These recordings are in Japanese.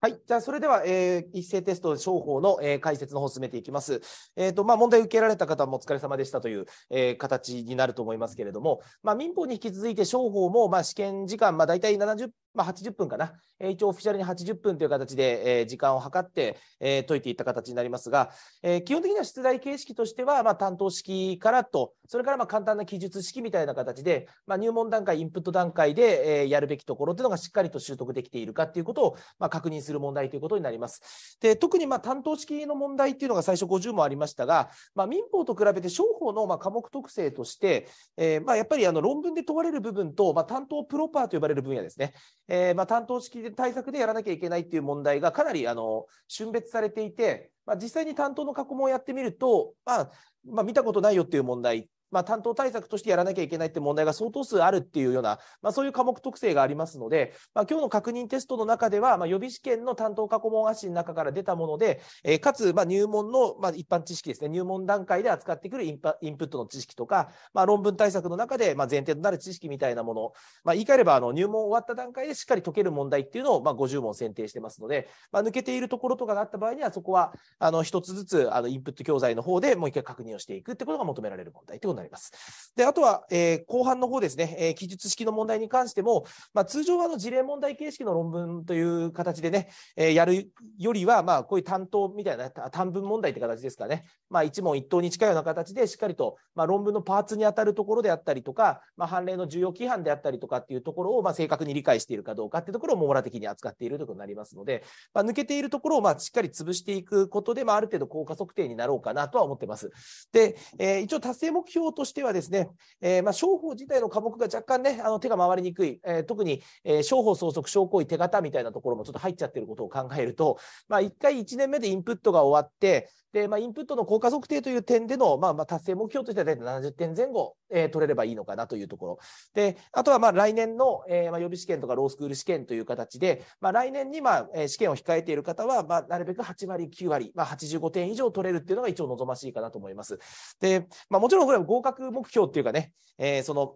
はい。じゃあ、それでは、えー、一斉テスト商法の、えー、解説の方を進めていきます。えっ、ー、と、まあ、問題を受けられた方もお疲れ様でしたという、えー、形になると思いますけれども、まあ、民法に引き続いて商法も、まあ、試験時間、まあ、大体70まあ、80分かな、えー、一応オフィシャルに80分という形で、えー、時間を計って、えー、解いていった形になりますが、え基本的には出題形式としては、まあ、担当式からと、それからま簡単な記述式みたいな形で、まあ、入門段階、インプット段階で、えやるべきところというのがしっかりと習得できているかということを、ま確認する問題ということになります。で特にま担当式の問題というのが最初50問ありましたが、ま民法と比べて商法のま科目特性として、えまやっぱりあの論文で問われる部分と、ま担当プロパーと呼ばれる分野ですね。えー、まあ、担当式で対策でやらなきゃいけないっていう問題がかなりあの春別されていて、まあ、実際に担当の過去問をやってみると、まあまあ、見たことないよっていう問題まあ、担当対策としてやらなきゃいけないって問題が相当数あるっていうような、まあ、そういう科目特性がありますので、まあ、今日の確認テストの中では、まあ、予備試験の担当過去問足の中から出たもので、えー、かつ、まあ、入門の、まあ、一般知識ですね、入門段階で扱ってくるインインプットの知識とか、まあ、論文対策の中で、まあ、前提となる知識みたいなもの、まあ、言い換えればあの入門終わった段階でしっかり解ける問題っていうのを、まあ、50問選定してますので、まあ、抜けているところとかがあった場合には、そこはあの一つずつあのインプット教材の方でもう一回確認をしていくってことが求められる問題ってことなります。で、あとは、えー、後半の方ですね、えー、記述式の問題に関しても、まあ、通常はあの事例問題形式の論文という形でね、えー、やるよりは、まあ、こういう担当みたいな、短文問題って形ですかね、まあ、一問一答に近いような形で、しっかりと、まあ、論文のパーツに当たるところであったりとか、まあ、判例の重要規範であったりとかっていうところを、まあ、正確に理解しているかどうかっていうところを網羅的に扱っているということになりますので、まあ、抜けているところを、まあ、しっかり潰していくことで、まあ、ある程度効果測定になろうかなとは思ってます。で、えー、一応達成目標としてはですね、えー、まあ、商法自体の科目が若干ね、あの手が回りにくい、えー、特に、えー、商法相続、商行為、手形みたいなところもちょっと入っちゃってることを考えると、まあ、1回1年目でインプットが終わって、で、まあ、インプットの効果測定という点での、まあ、まあ達成目標としては大体70点前後、えー、取れればいいのかなというところ。で、あとはまあ来年の、えー、まあ予備試験とかロースクール試験という形で、まあ、来年にまあ試験を控えている方は、まあ、なるべく8割、9割、まあ、85点以上取れるっていうのが一応望ましいかなと思います。で、まあ、もちろんこれは合格目標っていうかね、えー、その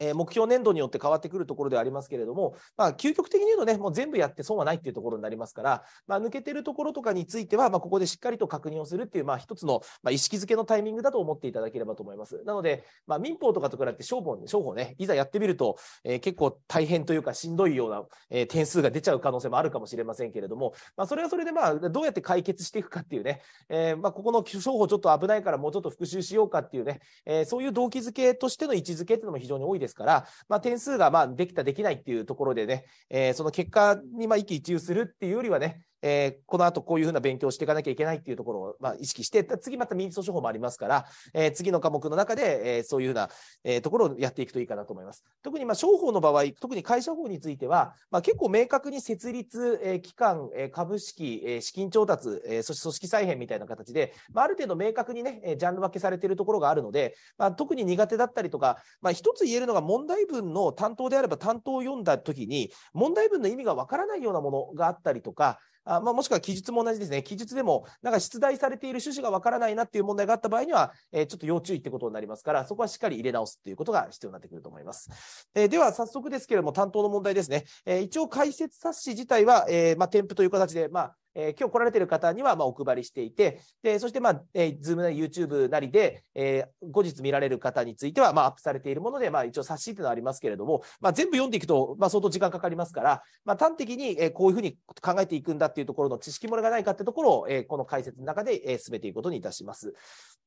え目標年度によって変わってくるところではありますけれども、まあ、究極的に言うとね、もう全部やって損はないっていうところになりますから、まあ、抜けてるところとかについては、まあ、ここでしっかりと確認をするっていう、まあ、一つの、まあ、意識づけのタイミングだと思っていただければと思います。なので、まあ、民法とかと比べて商法、商法ね、いざやってみると、えー、結構大変というか、しんどいような、えー、点数が出ちゃう可能性もあるかもしれませんけれども、まあ、それはそれで、まあ、どうやって解決していくかっていうね、えー、まあ、ここの商法ちょっと危ないからもうちょっと復習しようかっていうね、えー、そういう動機づけとしての位置づけっていうのも非常に多いです。ですから、まあ、点数がまあできた、できないっていうところでね、えー、その結果にまあ一喜一憂するっていうよりはね、えー、この後こういうふうな勉強をしていかなきゃいけないっていうところを、まあ、意識して、次また民事訴訟法もありますから、えー、次の科目の中で、えー、そういうふうな、えところをやっていくといいかなと思います。特に、まあ、商法の場合、特に会社法については、まあ、結構明確に設立、え期間、え株式、え資金調達、えそして組織再編みたいな形で、まあ、ある程度明確にね、えジャンル分けされているところがあるので、まあ、特に苦手だったりとか、まあ、一つ言えるのが問題文の担当であれば担当を読んだ時に、問題文の意味がわからないようなものがあったりとか、あまあ、もしくは記述も同じですね。記述でも、なんか出題されている趣旨がわからないなっていう問題があった場合には、えー、ちょっと要注意ってことになりますから、そこはしっかり入れ直すっていうことが必要になってくると思います。えー、では、早速ですけれども、担当の問題ですね。えー、一応、解説冊子自体は、えまあ、添付という形で、まあ、えー、今日来られている方にはまあお配りしていて、でそして、まあえー、ムなり YouTube なりで、えー、後日見られる方については、まあ、アップされているもので、まあ、一応冊子というのはありますけれども、まあ、全部読んでいくと、まあ、相当時間かかりますから、まあ、端的に、えー、こういうふうに考えていくんだっていうところの知識漏れがないかってところを、えー、この解説の中で、えー、進めていくことにいたします。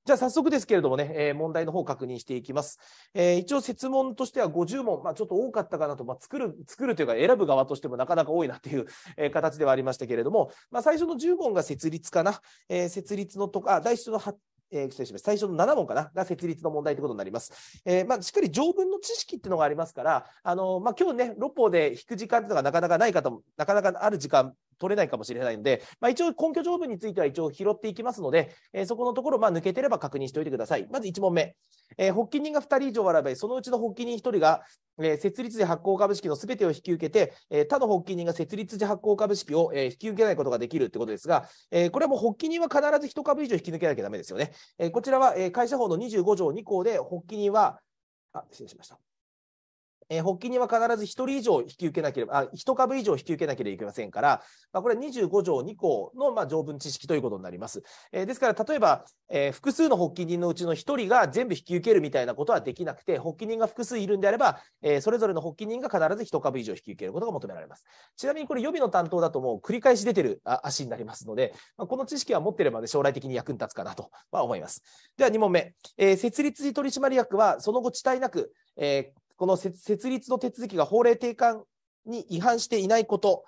じゃあ早速ですけれどもね、えー、問題の方を確認していきます。えー、一応設問としては50問、まあ、ちょっと多かったかなと、まあ、作る、作るというか選ぶ側としてもなかなか多いなっていう、えー、形ではありましたけれども、まああ、最初の10問が設立かな、えー、設立のとか、あ第1の8えー、失礼します。最初の7問かなが設立の問題ということになります。えー、まあ、しっかり条文の知識っていうのがありますから、あの、まあ、今日ね、六法で引く時間っていうのがなかなかない方も、なかなかある時間取れないかもしれないので、まあ、一応根拠条文については一応拾っていきますので、えー、そこのところ、まあ、抜けてれば確認しておいてください。まず1問目。えー、発起人が2人以上あれば、そのうちの発起人1人が、えー、設立時発行株式のすべてを引き受けて、えー、他の発起人が設立時発行株式を、えー、引き受けないことができるってことですが、えー、これはもう発起人は必ず1株以上引き抜けなきゃだめですよね。えー、こちらは、えー、会社法の25条2項で、発起人は、あ、失礼しました。えー、発起人は必ず1人以上引き受けなければ、あ1株以上引き受けなければいけませんから、まあ、これは25条2項の、まあ、条文知識ということになります。えー、ですから、例えば、えー、複数の発起人のうちの1人が全部引き受けるみたいなことはできなくて、発起人が複数いるんであれば、えそれぞれの発起人が必ず1株以上引き受けることが求められます。ちなみにこれ予備の担当だともう繰り返し出てる足になりますので、まあ、この知識は持ってれば、ね、将来的に役に立つかなとは思います。では2問目、え設立取締役はその後遅滞なく、えー、この設立の手続きが法令定款に違反していないこと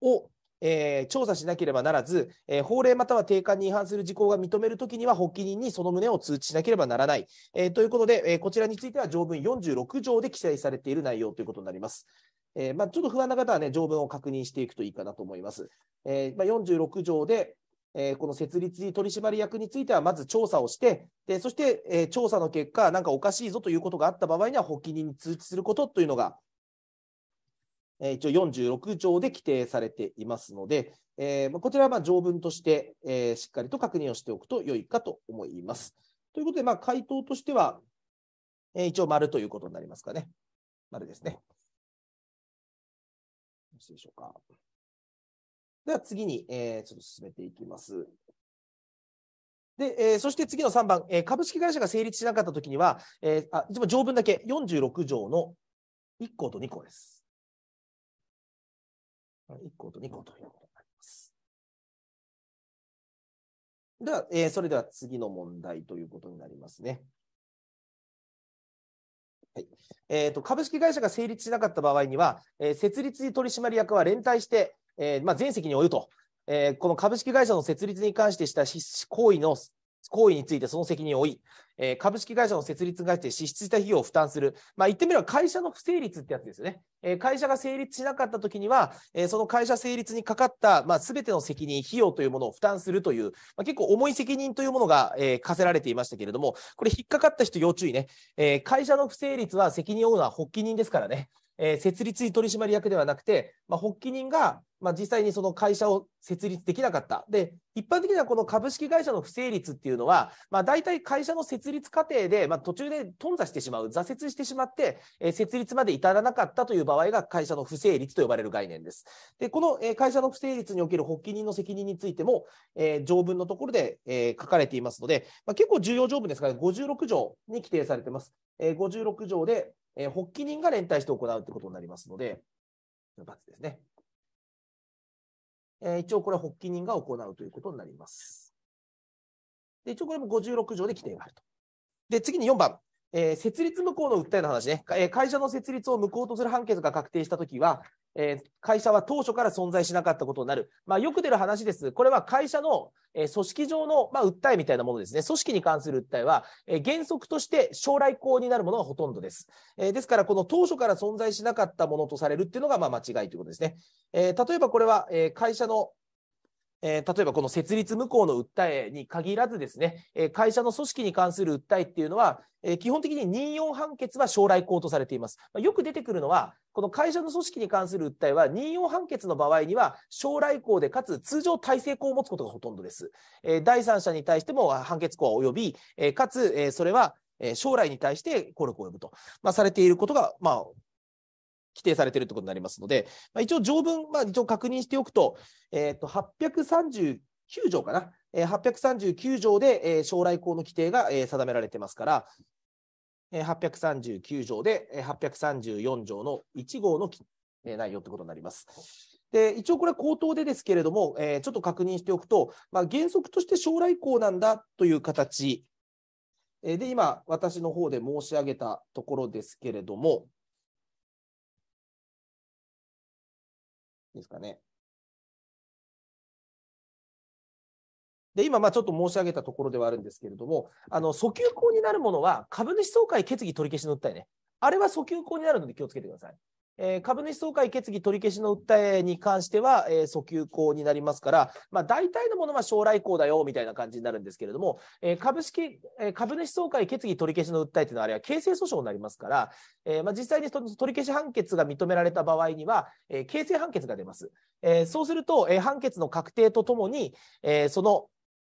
を、えー、調査しなければならず、えー、法令または定款に違反する事項が認めるときには、発起人にその旨を通知しなければならない。えー、ということで、えこちらについては条文46条で記載されている内容ということになります。えまあ、ちょっと不安な方は、ね、条文を確認していくといいかなと思います。えまあ、46条で、えこの設立取締役についてはまず調査をして、でそして、え調査の結果、なんかおかしいぞということがあった場合には、発起人に通知することというのが、え一応46条で規定されていますので、えー、こちらはま条文として、えしっかりと確認をしておくと良いかと思います。ということで、ま回答としては、え一応丸ということになりますかね。丸ですね。よろしいでしょうか。では次に、えー、ちょっと進めていきます。で、えー、そして次の3番、えー、株式会社が成立しなかったときには、えー、あ、一番条文だけ46条の1項と2項です。1項と2項ということになります。では、えー、それでは次の問題ということになりますね。はいえーと、と株式会社が成立しなかった場合には、えー、設立取締役は連帯して、えー、まあ、全責に負うと、えー、この株式会社の設立に関してした行為の行為についてその責任を負い、えー、株式会社の設立に関して支出した費用を負担する、まあ、言ってみれば会社の不成立ってやつですよね。えー、会社が成立しなかったときには、えー、その会社成立にかかった、まあ、全ての責任、費用というものを負担するという、まあ、結構重い責任というものが、えー、課せられていましたけれども、これ、引っかかった人、要注意ね、えー、会社の不成立は責任を負うのは発起人ですからね。えー、設立取締役ではなくて、まあ、発起人が、まあ、実際にその会社を設立できなかった。で、一般的にはこの株式会社の不成立っていうのは、まあ、大体会社の設立過程で、まあ、途中で頓挫してしまう、挫折してしまって、えー、設立まで至らなかったという場合が会社の不成立と呼ばれる概念です。で、この、えー、会社の不成立における発起人の責任についても、えー、条文のところで、えー、書かれていますので、まあ、結構重要条文ですから、56条に規定されています。えー、56条で、えー、発起人が連帯して行うということになりますので、×ですね。えー、一応これは発起人が行うということになります。で、一応これも56条で規定があると。で、次に4番。えー、設立無効の訴えの話ね、えー、会社の設立を無効とする判決が確定したときは、えー、会社は当初から存在しなかったことになる。まあ、よく出る話です。これは会社の、えー、組織上の、まあ、訴えみたいなものですね。組織に関する訴えは、えー、原則として将来行になるものがほとんどです。えですから、この当初から存在しなかったものとされるっていうのが、まあ、間違いということですね。え例えばこれは、え会社のえー、例えばこの設立無効の訴えに限らずですね、え会社の組織に関する訴えっていうのは、え基本的に任用判決は将来公とされています。まよく出てくるのは、この会社の組織に関する訴えは、任用判決の場合には、将来校でかつ通常体制校を持つことがほとんどです。え第三者に対しても判決校は及び、えかつ、えそれは将来に対して効力を及ぶと、まあ、されていることが、まあ、規定されているということになりますので、まあ、一応条文、まあ、一応確認しておくと、えー、と839条かな、えー、839条で、えー、将来項の規定が、えー、定められてますから、えー、839条で、えー、834条の1号の、えー、内容ということになります。で一応これは口頭でですけれども、えー、ちょっと確認しておくと、まあ、原則として将来項なんだという形で今、私の方で申し上げたところですけれども、ですかね。で、今、まあちょっと申し上げたところではあるんですけれども、あの、訴求項になるものは、株主総会決議取り消しの訴えね。あれは訴求項になるので気をつけてください。えー、株主総会決議取り消しの訴えに関しては、えー、訴求項になりますから、まあ、大体のものは将来項だよみたいな感じになるんですけれども、えー、株式、え株主総会決議取り消しの訴えというのは、あれは形成訴訟になりますから、えまあ、実際に取り消し判決が認められた場合には、え形成判決が出ます。えそうすると、え判決の確定とともに、えその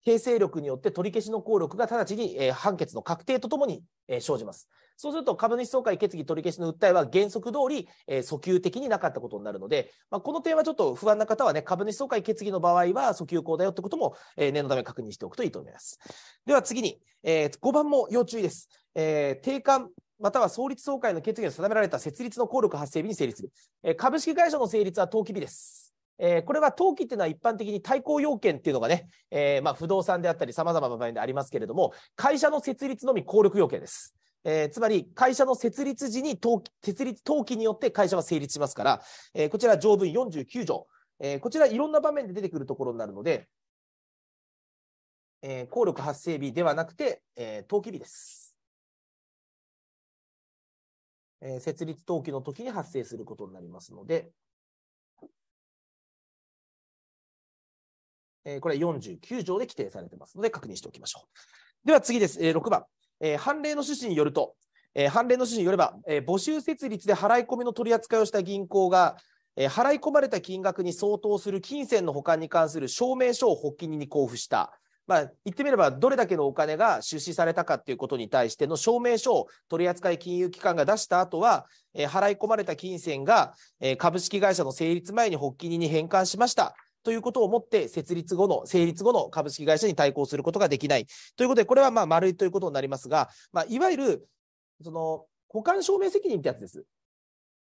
形成力によって取り消しの効力が直ちに、えー、判決の確定とともに、えー、生じます。そうすると株主総会決議取り消しの訴えは原則通り、えー、訴求的になかったことになるので、まあ、この点はちょっと不安な方はね、株主総会決議の場合は訴求行だよってことも、え念のため確認しておくといいと思います。では次に、え5番も要注意です。え定款または創立総会の決議に定められた設立の効力発生日に成立する。え株式会社の成立は登記日です。えー、これは登記っていうのは一般的に対抗要件っていうのがね、えー、まあ、不動産であったり様々な場面でありますけれども、会社の設立のみ効力要件です。えー、つまり会社の設立時に登記、設立登記によって会社は成立しますから、えー、こちら条文49条、えー、こちらいろんな場面で出てくるところになるので、えー、効力発生日ではなくて、えー、登記日です。えー、設立登記の時に発生することになりますので、えこれ49条で規定されてますので確認しておきましょう。では次です。え6番、え判例の趣旨によると、え判例の趣旨によれば、え募集設立で払い込みの取り扱いをした銀行が、え払い込まれた金額に相当する金銭の保管に関する証明書を発起人に交付した。まあ、言ってみれば、どれだけのお金が出資されたかということに対しての証明書を取扱金融機関が出した後は、え払い込まれた金銭が、え株式会社の成立前に発起人に返還しました。ということをもって設立後の、成立後の株式会社に対抗することができないということで、これはまあ丸いということになりますが、まあ、いわゆるその保管証明責任ってやつです。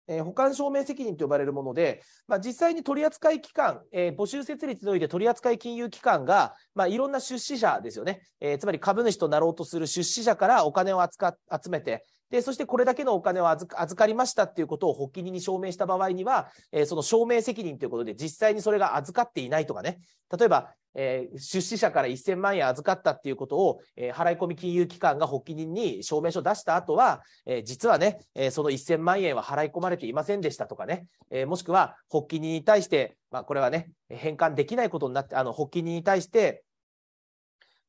えー、保管証明責任と呼ばれるもので、まあ、実際に取扱機関、えー、募集設立において取扱金融機関が、まあ、いろんな出資者ですよね、えー、つまり株主となろうとする出資者からお金を集めて、で、そしてこれだけのお金を預かりましたっていうことを発起人に証明した場合には、えー、その証明責任ということで、実際にそれが預かっていないとかね、例えば、えー、出資者から1000万円預かったっていうことを、えー、払い込み金融機関が発起人に証明書を出した後は、えー、実はね、えー、その1000万円は払い込まれていませんでしたとかね、えー、もしくは発起人に対して、まあ、これはね、返還できないことになって、あの発起人に対して、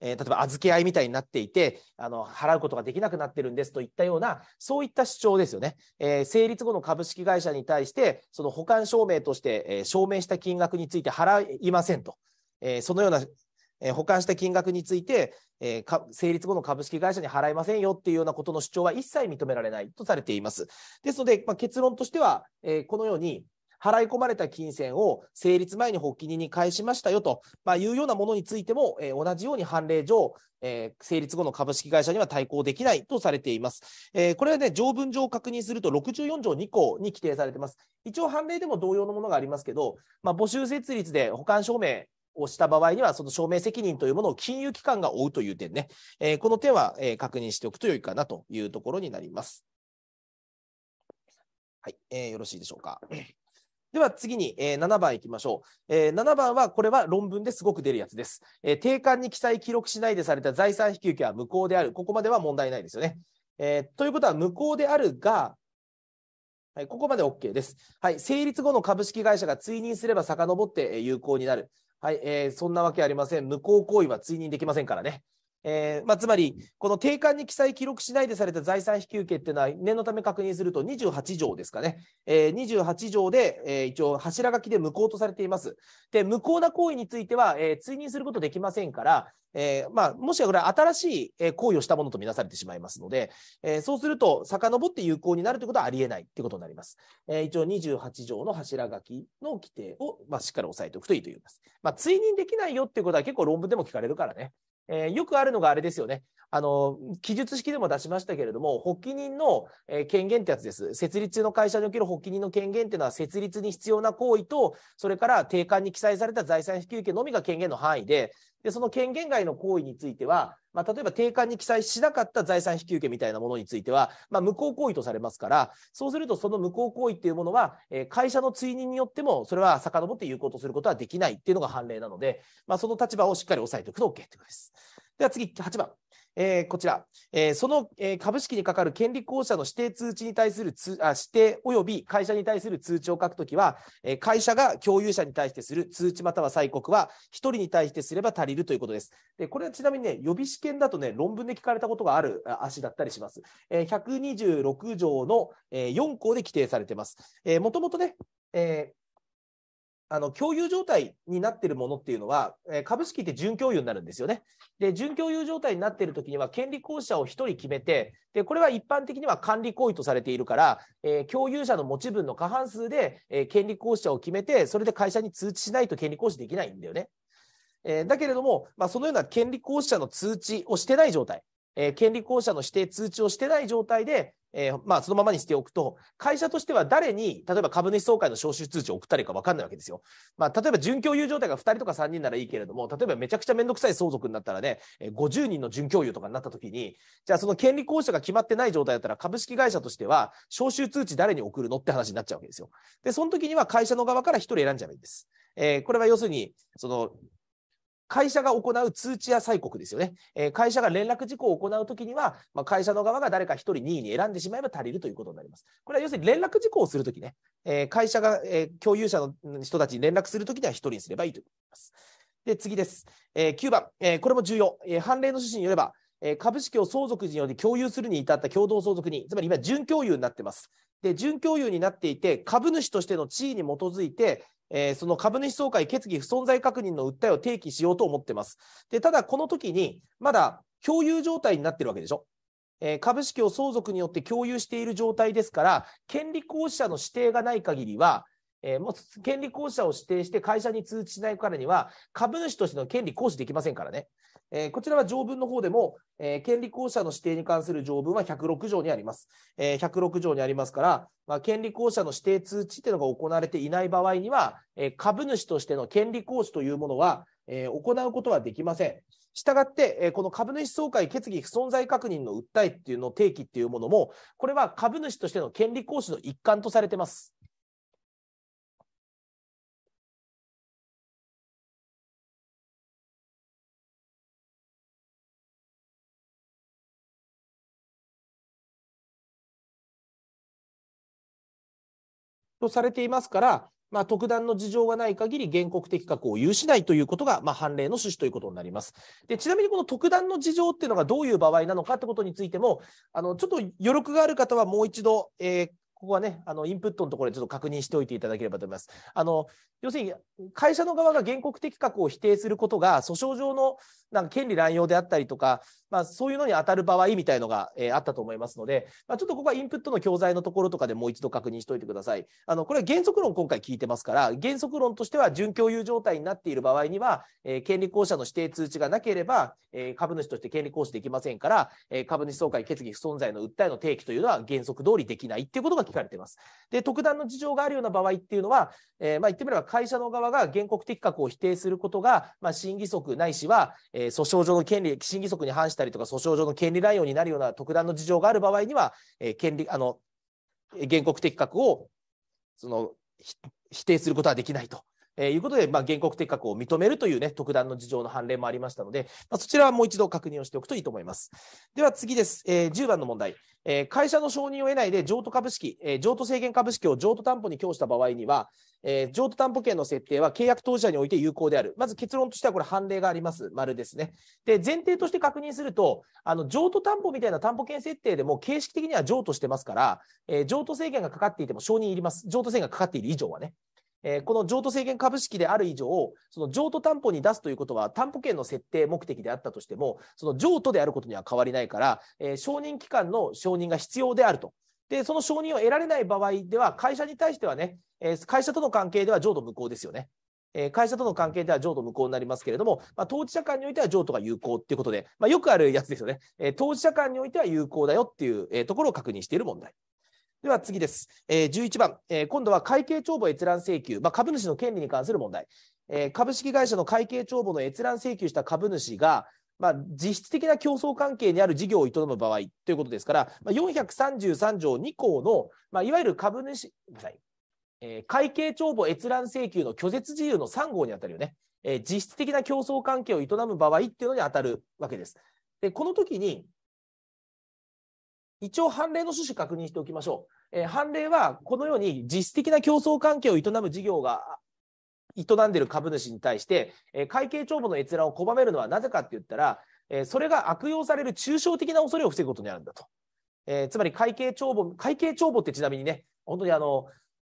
えー、例えば預け合いみたいになっていてあの払うことができなくなってるんですといったようなそういった主張ですよね、えー、成立後の株式会社に対してその保管証明として、えー、証明した金額について払いませんと、えー、そのような、えー、保管した金額について、えー、成立後の株式会社に払いませんよっていうようなことの主張は一切認められないとされていますですので、まあ、結論としては、えー、このように払い込まれた金銭を成立前に発起人に返しましたよと、まあ、いうようなものについても、えー、同じように判例上、えー、成立後の株式会社には対抗できないとされています。えー、これはね、条文上確認すると64条2項に規定されています。一応判例でも同様のものがありますけど、まあ、募集設立で保管証明をした場合には、その証明責任というものを金融機関が負うという点ね、えー、この点は、えー、確認しておくと良いかなというところになります。はい、えー、よろしいでしょうか。では次に、えー、7番いきましょう、えー、7番はこれは論文ですごく出るやつです、えー、定款に記載記録しないでされた財産引受は無効であるここまでは問題ないですよね、えー、ということは無効であるがはい、ここまで OK です、はい。成立後の株式会社が追認すれば遡って有効になる。はい、えー、そんなわけありません。無効行為は追認できませんからね。えーまあ、つまり、この定款に記載、記録しないでされた財産引受っていうのは、念のため確認すると28条ですかね、えー、28条で、えー、一応、柱書きで無効とされています。で、無効な行為については、えー、追認することできませんから、えーまあ、もしこれ新しい行為をしたものとみなされてしまいますので、えー、そうすると、遡って有効になるということはありえないということになります。えー、一応、28条の柱書きの規定を、まあ、しっかり押さえておくといいと言います。まあ、追認できないよっていうことは結構論文でも聞かれるからね。えー、よくあるのがあれですよね。あの、記述式でも出しましたけれども、発起人の権限ってやつです。設立の会社における発起人の権限っていうのは、設立に必要な行為と、それから定款に記載された財産引き受けのみが権限の範囲で、で、その権限外の行為については、まあ、例えば定款に記載しなかった財産引受みたいなものについては、まあ、無効行為とされますから、そうするとその無効行為っていうものは、えー、会社の追認によっても、それは遡って有効とすることはできないっていうのが判例なので、まあ、その立場をしっかり押さえておくと OK ということです。では次、8番。えー、こちら、えー、その、えー、株式にかかる権利公社の指定通知に対する通あ指定及び会社に対する通知を書くときは、え会社が共有者に対してする通知または催告は1人に対してすれば足りるということです。でこれはちなみにね、予備試験だとね、論文で聞かれたことがある足だったりします。え126条の、え4項で規定されてます。えー、もともとね、えあの共有状態になっているものっていうのは、え株式って準共有になるんですよね。で、準共有状態になっているときには、権利行使者を1人決めてで、これは一般的には管理行為とされているから、えー、共有者の持ち分の過半数で、えー、権利行使者を決めて、それで会社に通知しないと権利行使できないんだよね。えー、だけれども、まあ、そのような権利行使者の通知をしてない状態。えー、権利公社の指定通知をしてない状態で、えー、まあ、そのままにしておくと、会社としては誰に、例えば株主総会の招集通知を送ったりか分かんないわけですよ。まあ、例えば準共有状態が2人とか3人ならいいけれども、例えばめちゃくちゃめんどくさい相続になったらね、50人の準共有とかになった時に、じゃあその権利公社が決まってない状態だったら、株式会社としては、招集通知誰に送るのって話になっちゃうわけですよ。で、その時には会社の側から1人選んじゃえばいいんです。えー、これは要するに、その、会社が行う通知や催告ですよね。えー、会社が連絡事項を行うときには、まあ、会社の側が誰か1人、2位に選んでしまえば足りるということになります。これは要するに連絡事項をするときね、えー、会社が、えー、共有者の人たちに連絡するときには1人にすればいいということです。で、次です。え9番、えこれも重要。え判例の趣旨によれば、え株式を相続時により共有するに至った共同相続人、つまり今、準共有になってます。で、準共有になっていて、株主としての地位に基づいて、えー、その株主総会決議不存在確認の訴えを提起しようと思ってます。で、ただこの時に、まだ共有状態になってるわけでしょ。えー、株式を相続によって共有している状態ですから、権利行使者の指定がない限りは、えー、もう権利行使者を指定して会社に通知しないからには、株主としての権利行使できませんからね。えー、こちらは条文の方でも、えー、権利公者の指定に関する条文は106条にあります。えー、106条にありますから、まあ、権利公者の指定通知というのが行われていない場合には、えー、株主としての権利行使というものは、えー、行うことはできません。したがって、えー、この株主総会決議不存在確認の訴えっていうのを提起っていうものも、これは株主としての権利行使の一環とされてます。とされていますから、まあ、特段の事情がない限り原告的確を有しないということが、まあ、判例の趣旨ということになります。でちなみにこの特段の事情っていうのがどういう場合なのかってことについてもあのちょっと余力がある方はもう一度、えー、ここはね、あの、インプットのところでちょっと確認しておいていただければと思います。あの、要するに、会社の側が原告的確を否定することが、訴訟上のなんか権利乱用であったりとか、まあ、そういうのに当たる場合みたいのが、えー、あったと思いますので、まあ、ちょっとここはインプットの教材のところとかでもう一度確認しておいてください。あの、これは原則論今回聞いてますから、原則論としては、準共有状態になっている場合には、えー、権利行使者の指定通知がなければ、えー、株主として権利行使できませんから、え株主総会決議不存在の訴えの提起というのは原則通りできないっていうことが聞かれています。で、特段の事情があるような場合っていうのは、えー、まあ言ってみれば会社の側が原告的確を否定することが、まあ、審議則ないしは、えー、訴訟上の権利、審議則に反したりとか、訴訟上の権利乱用になるような特段の事情がある場合には、えー、権利、あの、原告的確を、その、否定することはできないとえー、いうことで、まあ、原告的確を認めるというね、特段の事情の判例もありましたので、まあ、そちらはもう一度確認をしておくといいと思います。では次です。えー、10番の問題。えー、会社の承認を得ないで譲渡株式、えー、譲渡制限株式を譲渡担保に供した場合には、えー、譲渡担保権の設定は契約当事者において有効である。まず結論としてはこれ判例があります。丸ですね。で、前提として確認すると、あの、譲渡担保みたいな担保権設定でも形式的には譲渡してますから、えー、譲渡制限がかかっていても承認いります。譲渡制限がかかっている以上はね。えー、この譲渡制限株式である以上、その譲渡担保に出すということは、担保権の設定目的であったとしても、その譲渡であることには変わりないから、えー、承認機関の承認が必要であると。で、その承認を得られない場合では、会社に対してはね、えー、会社との関係では譲渡無効ですよね。え会社との関係では譲渡無効になりますけれども、まあ、当事者間においては譲渡が有効ということで、まあ、よくあるやつですよね、え当事者間においては有効だよっていう、えところを確認している問題。では次です。えー、11番、えー、今度は会計帳簿閲覧請求、まあ、株主の権利に関する問題。えー、株式会社の会計帳簿の閲覧請求した株主が、まあ、実質的な競争関係にある事業を営む場合ということですから、まあ、433条2項の、まあ、いわゆる株主、えー、会計帳簿閲覧請求の拒絶事由の3号に当たるよね、えー、実質的な競争関係を営む場合っていうのに当たるわけです。でこの時に一応判例の趣旨確認しておきましょう。えー、判例はこのように実質的な競争関係を営む事業が営んでいる株主に対して、えー、会計帳簿の閲覧を拒めるのはなぜかって言ったら、えー、それが悪用される抽象的な恐れを防ぐことにあるんだと。えつまり会計帳簿、会計帳簿ってちなみにね、本当にあの、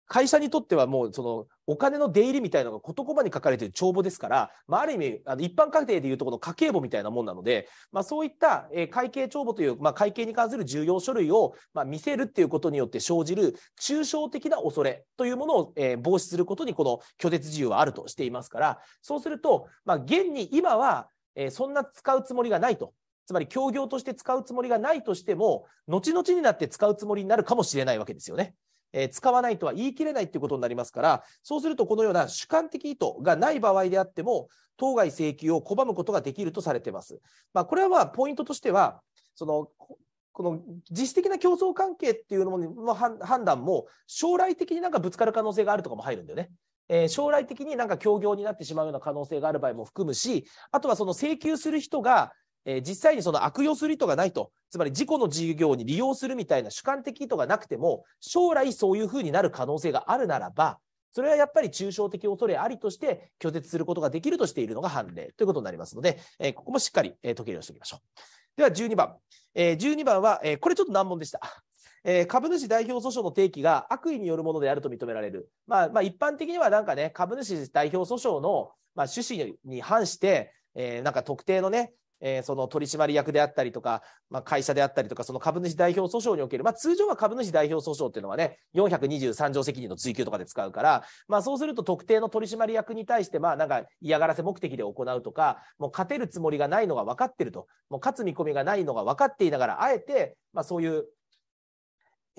会社にとってはもうそのお金の出入りみたいなのが事細に書かれている帳簿ですから、まあ、ある意味あの一般家庭でいうとこの家計簿みたいなもんなので、まあ、そういった、え会計帳簿という、まあ、会計に関する重要書類を、ま見せるっていうことによって生じる抽象的な恐れというものを、え防止することにこの拒絶自由はあるとしていますからそうすると、まあ、現に今は、えそんな使うつもりがないとつまり協業として使うつもりがないとしても、後々になって使うつもりになるかもしれないわけですよね。え使わないとは言い切れないということになりますから、そうするとこのような主観的意図がない場合であっても、当該請求を拒むことができるとされています。まあ、これはまあポイントとしては、そのこの実質的な競争関係っていうのの判断も将来的になんかぶつかる可能性があるとかも入るんだよね。えー、将来的になんか協業になってしまうような可能性がある場合も含むし、あとはその請求する人がえー、実際にその悪用する意図がないと、つまり事故の事業に利用するみたいな主観的意図がなくても、将来そういうふうになる可能性があるならば、それはやっぱり抽象的恐れありとして拒絶することができるとしているのが判例ということになりますので、えー、ここもしっかり、えー、解けるようにしておきましょう。では12番。えー、12番は、えー、これちょっと難問でした。えー、株主代表訴訟の定期が悪意によるものであると認められる。まあ、まあ、一般的にはなんかね、株主代表訴訟の、まあ、趣旨に反して、えー、なんか特定のね、えー、その取締役であったりとか、まあ、会社であったりとか、その株主代表訴訟における、まあ、通常は株主代表訴訟っていうのはね、423条責任の追及とかで使うから、まあ、そうすると特定の取締役に対して、まあ、なんか嫌がらせ目的で行うとか、もう勝てるつもりがないのが分かってると、もう勝つ見込みがないのが分かっていながら、あえて、まあ、そういう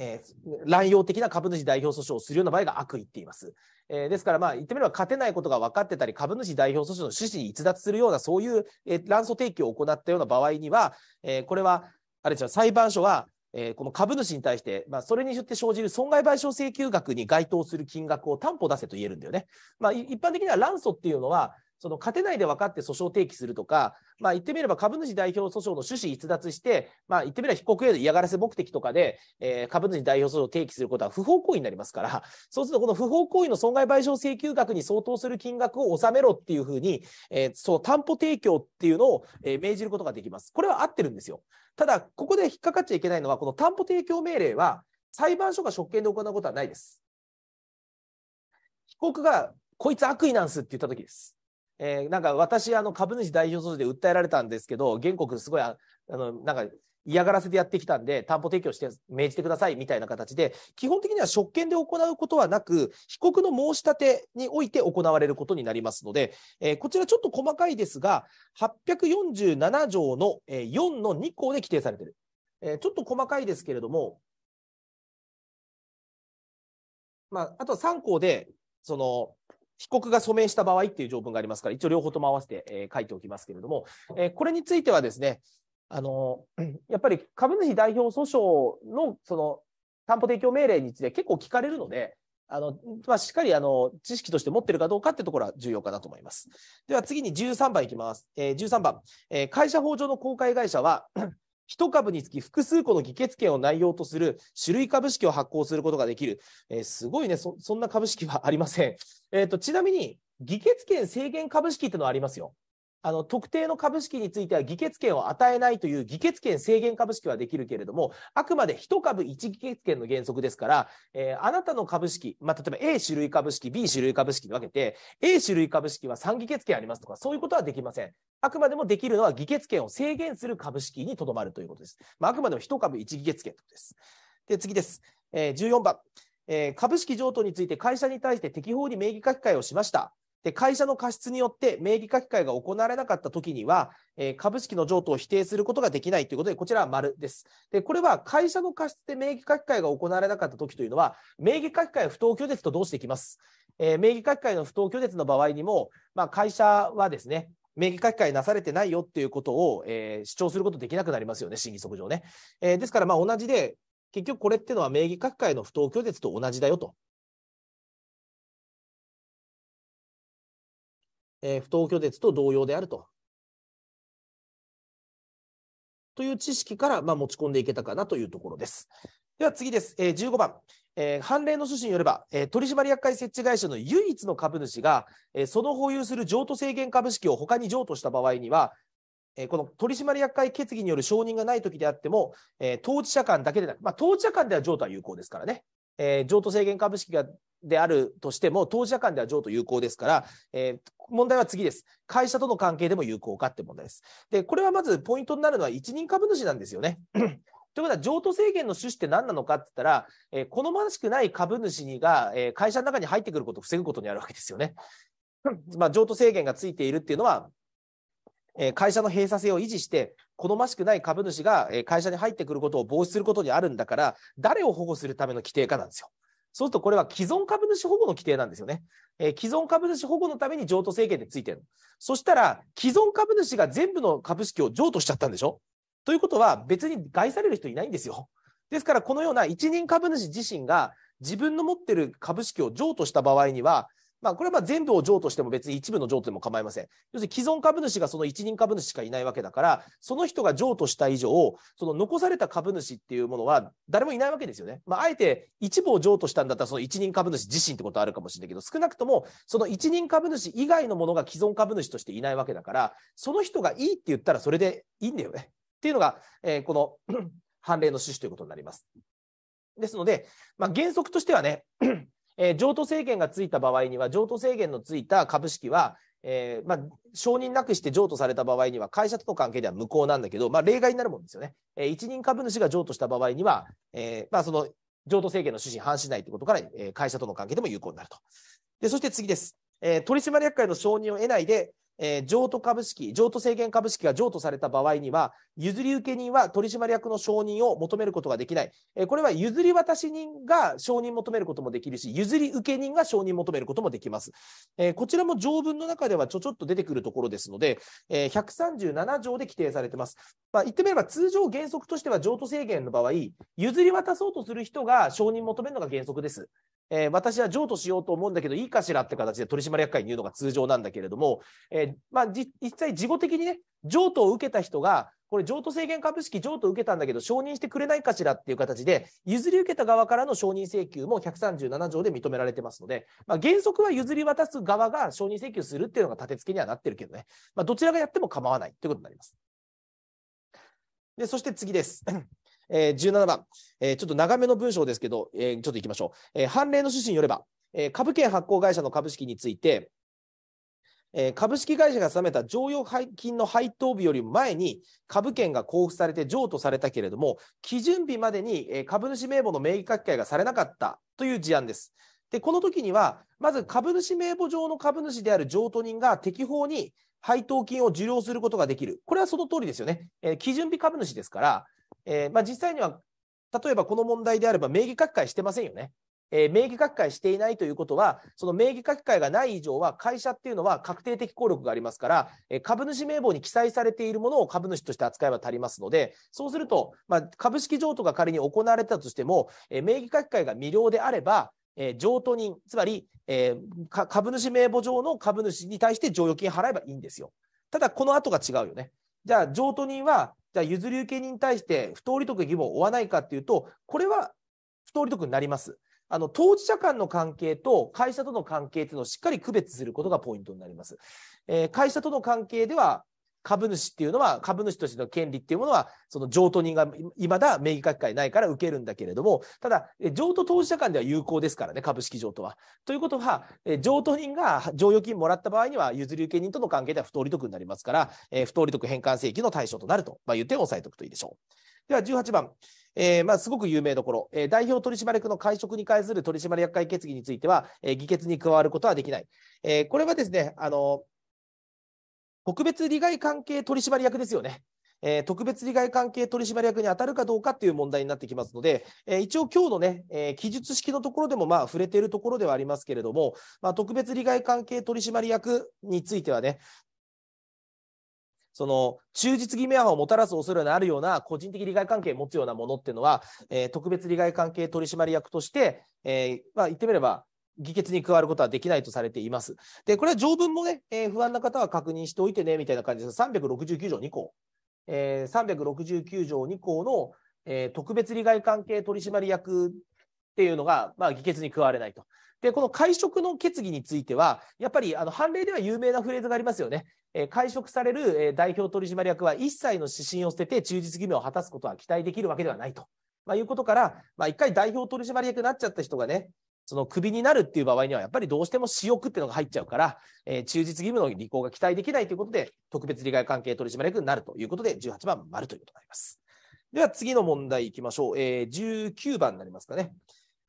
えー、乱用的な株主代表訴訟をするような場合が悪意って言います。えー、ですから、まあ、言ってみれば勝てないことが分かってたり、株主代表訴訟の趣旨に逸脱するような、そういう、えー、乱訴提起を行ったような場合には、えー、これは、あれですよ、裁判所は、えー、この株主に対して、まあ、それによって生じる損害賠償請求額に該当する金額を担保出せと言えるんだよね。まあ、一般的には乱訴っていうのは、その勝てないで分かって訴訟提起するとか、まあ、言ってみれば株主代表訴訟の趣旨逸脱して、まあ、言ってみれば被告への嫌がらせ目的とかで、えー、株主代表訴訟を提起することは不法行為になりますから、そうすると、この不法行為の損害賠償請求額に相当する金額を納めろっていうふうに、えー、そう担保提供っていうのを、えー、命じることができます。これは合ってるんですよ。ただ、ここで引っかかっちゃいけないのは、この担保提供命令は、裁判所が職権で行うことはないです。被告が、こいつ悪意なんすって言った時です。えー、なんか私、あの、株主代表訴訟で訴えられたんですけど、原告すごい、あの、なんか、嫌がらせでやってきたんで、担保提供して命じてくださいみたいな形で、基本的には職権で行うことはなく、被告の申し立てにおいて行われることになりますので、えー、こちらちょっと細かいですが、847条の4の2項で規定されている。えー、ちょっと細かいですけれども、まあ、あと3項で、その、被告が署名した場合っていう条文がありますから、一応両方とも合わせて、えー、書いておきますけれども、えー、これについてはですね、あのやっぱり株主代表訴訟のその担保提供命令について結構聞かれるので、あのまあ、しっかりあの知識として持ってるかどうかってところは重要かなと思います。では次に13番いきます。えー、13番、えー、会社法上の公開会社は一株につき複数個の議決権を内容とする種類株式を発行することができる。えー、すごいねそ、そんな株式はありません。えっ、ー、と、ちなみに、議決権制限株式ってのはありますよ。あの特定の株式については議決権を与えないという議決権制限株式はできるけれども、あくまで1株1議決権の原則ですから、えー、あなたの株式、まあ、例えば A 種類株式、B 種類株式に分けて、A 種類株式は3議決権ありますとか、そういうことはできません。あくまでもできるのは議決権を制限する株式にとどまるということです。まあ、あくまでも1株1議決権ということです。で、次です。えー、14番、えー、株式譲渡について会社に対して適法に名義書き換えをしました。で会社の過失によって名義書き換えが行われなかった時には、えー、株式の譲渡を否定することができないということで、こちらは丸です。で、これは会社の過失で名義書き換えが行われなかった時というのは、名義書き換え不当拒絶と同してきます。えー、名義書き換えの不当拒絶の場合にも、まあ、会社はですね、名義書き換えなされてないよっていうことを、えー、主張することできなくなりますよね、審議則上ね。えですから、ま同じで、結局これってのは名義書き換えの不当拒絶と同じだよとえー、不当拒絶と同様であると。という知識から、まあ、持ち込んでいけたかなというところです。では次です。えー、15番。えー、判例の趣旨によれば、えー、取締役会設置会社の唯一の株主が、えー、その保有する譲渡制限株式を他に譲渡した場合には、えこの取締役会決議による承認がないときであっても、え当事者間だけでなく、まあ、当事者間では譲渡は有効ですからね、え譲渡制限株式がであるとしても、当事者間では譲渡有効ですから、えー、問題は次です。会社との関係でも有効かって問題です。で、これはまずポイントになるのは一人株主なんですよね。ということは、譲渡制限の趣旨って何なのかって言ったら、えー、好ましくない株主にが、えー、会社の中に入ってくることを防ぐことにあるわけですよね。まあ、譲渡制限がついているっていうのは、えー、会社の閉鎖性を維持して、好ましくない株主が、えー、会社に入ってくることを防止することにあるんだから、誰を保護するための規定かなんですよ。そうするとこれは既存株主保護の規定なんですよね。えー、既存株主保護のために譲渡制限でついてるそしたら、既存株主が全部の株式を譲渡しちゃったんでしょということは、別に害される人いないんですよ。ですから、このような一人株主自身が自分の持ってる株式を譲渡した場合には、まあ、これはまあ全部を譲渡しても別に一部の譲渡でも構いません。要するに既存株主がその一人株主しかいないわけだから、その人が譲渡した以上、その残された株主っていうものは誰もいないわけですよね。まあ、あえて一部を譲渡したんだったらその一人株主自身ってことはあるかもしれないけど、少なくともその一人株主以外のものが既存株主としていないわけだから、その人がいいって言ったらそれでいいんだよね。っていうのが、えー、この 判例の趣旨ということになります。ですので、まあ、原則としてはねえー、譲渡制限がついた場合には、譲渡制限のついた株式は、えー、まあ、承認なくして譲渡された場合には、会社との関係では無効なんだけど、まあ、例外になるもんですよね。えー、一人株主が譲渡した場合には、えー、まあ、その譲渡制限の趣旨に反しないということから、え会社との関係でも有効になると。でそして次です。え取締役会の承認を得ないで、えー、譲渡株式、譲渡制限株式が譲渡された場合には、譲り受け人は取締役の承認を求めることができない。えー、これは譲り渡し人が承認求めることもできるし、譲り受け人が承認求めることもできます。えー、こちらも条文の中ではちょちょっと出てくるところですので、え137条で規定されています。まあ、言ってみれば通常原則としては譲渡制限の場合、譲り渡そうとする人が承認求めるのが原則です。えー、私は譲渡しようと思うんだけど、いいかしらって形で取締役会に言うのが通常なんだけれども、えー、まあ、実際、事後的にね、譲渡を受けた人が、これ、譲渡制限株式、譲渡受けたんだけど、承認してくれないかしらっていう形で、譲り受けた側からの承認請求も137条で認められてますので、まあ、原則は譲り渡す側が承認請求するっていうのが立て付けにはなってるけどね、まあ、どちらがやっても構わないということになります。で、そして次です。えー、17番、えー、ちょっと長めの文章ですけど、えー、ちょっといきましょう。え判例の趣旨によれば、え株券発行会社の株式について、え株式会社が定めた剰余金の配当日より前に株券が交付されて譲渡されたけれども、基準日までに株主名簿の名義書き換えがされなかったという事案です。で、この時には、まず株主名簿上の株主である譲渡人が適法に配当金を受領することができる。これはその通りですよね。えー、基準日株主ですから、えー、まあ、実際には例えばこの問題であれば名義書き換えしてませんよね。えー、名義書き換えしていないということは、その名義書き換えがない以上は、会社っていうのは確定的効力がありますから、えー、株主名簿に記載されているものを株主として扱えば足りますので、そうすると、まあ、株式譲渡が仮に行われたとしても、えー、名義書き換えが未了であれば、えー、譲渡人、つまり、えー、株主名簿上の株主に対して剰余金払えばいいんですよ。ただ、この後が違うよね。じゃあ譲渡人はじゃあ譲り受け人に対して不当利得義務を負わないかっていうとこれは不当利得になります。あの当事者間の関係と会社との関係というのをしっかり区別することがポイントになります。えー、会社との関係では株主っていうのは、株主としての権利っていうものは、その譲渡人がいまだ名義書き換えないから受けるんだけれども、ただ、譲渡当事者間では有効ですからね、株式譲渡は。ということは、譲渡人が剰余金もらった場合には、譲り受け人との関係では不当利得になりますから、えー、不当利得返還請求の対象となると、まあ、いう点を押さえておくといいでしょう。では、18番。えー、まあ、すごく有名どころ、えー、代表取締役の会食に関する取締役会決議については、えー、議決に加わることはできない。えこれはですね、あの特別利害関係取締役ですよね。えー、特別利害関係取締役に当たるかどうかという問題になってきますので、えー、一応今日のね、えー、記述式のところでもまあ触れているところではありますけれども、まあ、特別利害関係取締役についてはね、その忠実義務違反をもたらす恐れのあるような個人的利害関係を持つようなものっていうのは、えー、特別利害関係取締役として、えーまあ、言ってみれば議決に加わることはできないとされています。で、これは条文もね、えー、不安な方は確認しておいてね、みたいな感じです。369条2項。えー、369条2項の、えー、特別利害関係取締役っていうのが、まあ、議決に加われないと。で、この会食の決議については、やっぱりあの判例では有名なフレーズがありますよね。えー、会食される、えー、代表取締役は一切の指針を捨てて忠実義務を果たすことは期待できるわけではないと。まあ、いうことから、まあ、一回代表取締役になっちゃった人がね、その首になるっていう場合には、やっぱりどうしても私欲っていうのが入っちゃうから、えー、忠実義務の履行が期待できないということで、特別利害関係取締役になるということで、18番、丸ということになります。では次の問題いきましょう。えー、19番になりますかね。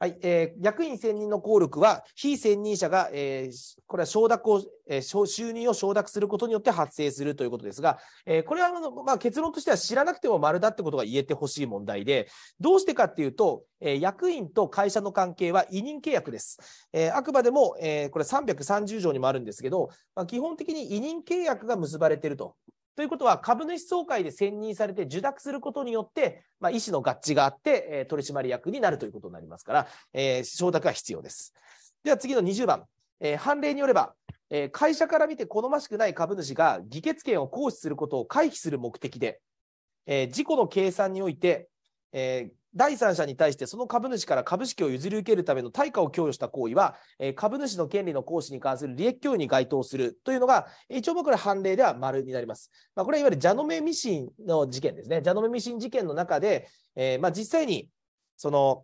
はい、えー、役員選任の効力は、非選任者が、えー、これは承諾を、えー、収入を承諾することによって発生するということですが、えー、これはあの、まあ、結論としては知らなくても丸だってことが言えてほしい問題で、どうしてかっていうと、えー、役員と会社の関係は委任契約です。えー、あくまでも、えー、これ330条にもあるんですけど、まあ、基本的に委任契約が結ばれているとということは、株主総会で選任されて受諾することによって、まあ、意思の合致があって、え取締役になるということになりますから、えー、承諾が必要です。では次の20番。えー、判例によれば、えー、会社から見て好ましくない株主が議決権を行使することを回避する目的で、え事故の計算において、え第三者に対してその株主から株式を譲り受けるための対価を供与した行為は、え株主の権利の行使に関する利益供与に該当するというのが、一応僕ら判例では丸になります。まあ、これはいわゆるジャノメミシンの事件ですね。ジャノメミシン事件の中で、えー、まあ、実際にその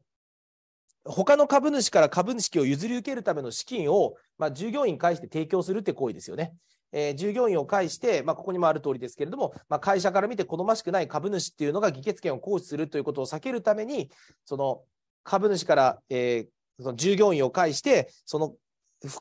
他の株主から株式を譲り受けるための資金を、まあ、従業員に返して提供するって行為ですよね。えー、従業員を介して、まあ、ここにもある通りですけれども、まあ、会社から見て好ましくない株主っていうのが議決権を行使するということを避けるために、その株主から、えー、その従業員を介して、その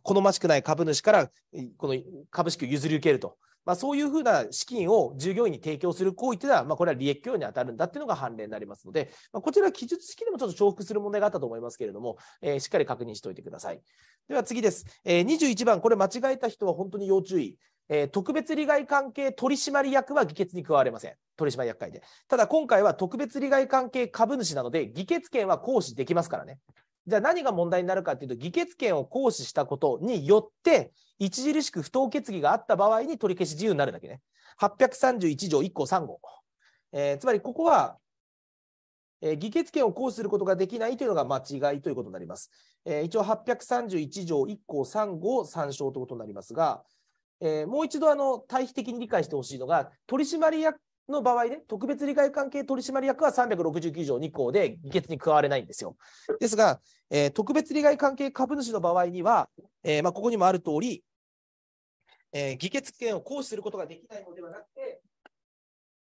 好ましくない株主からこの株式を譲り受けるとまあ、そういうふうな資金を従業員に提供する行為というのは、まあ、これは利益供与に当たるんだというのが判例になりますので、まあ、こちらは記述式でもちょっと重複する問題があったと思いますけれども、えー、しっかり確認しておいてください。では次です。えー、21番、これ間違えた人は本当に要注意。えー、特別利害関係取締役は議決に加われません。取締役会で。ただ今回は特別利害関係株主なので、議決権は行使できますからね。じゃあ何が問題になるかっていうと、議決権を行使したことによって、著しく不当決議があった場合に取り消し自由になるだけね。831条1項3号。えー、つまりここは、えー、議決権を行使することができないというのが間違いということになります。えー、一応831条1項3号参照ということになりますが、えー、もう一度あの対比的に理解してほしいのが、取締役の場合で、ね、特別利害関係取締役は369条2項で議決に加われないんですよ。ですが、えー、特別利害関係株主の場合には、えー、まあ、ここにもある通り、えー、議決権を行使することができないのではなくて、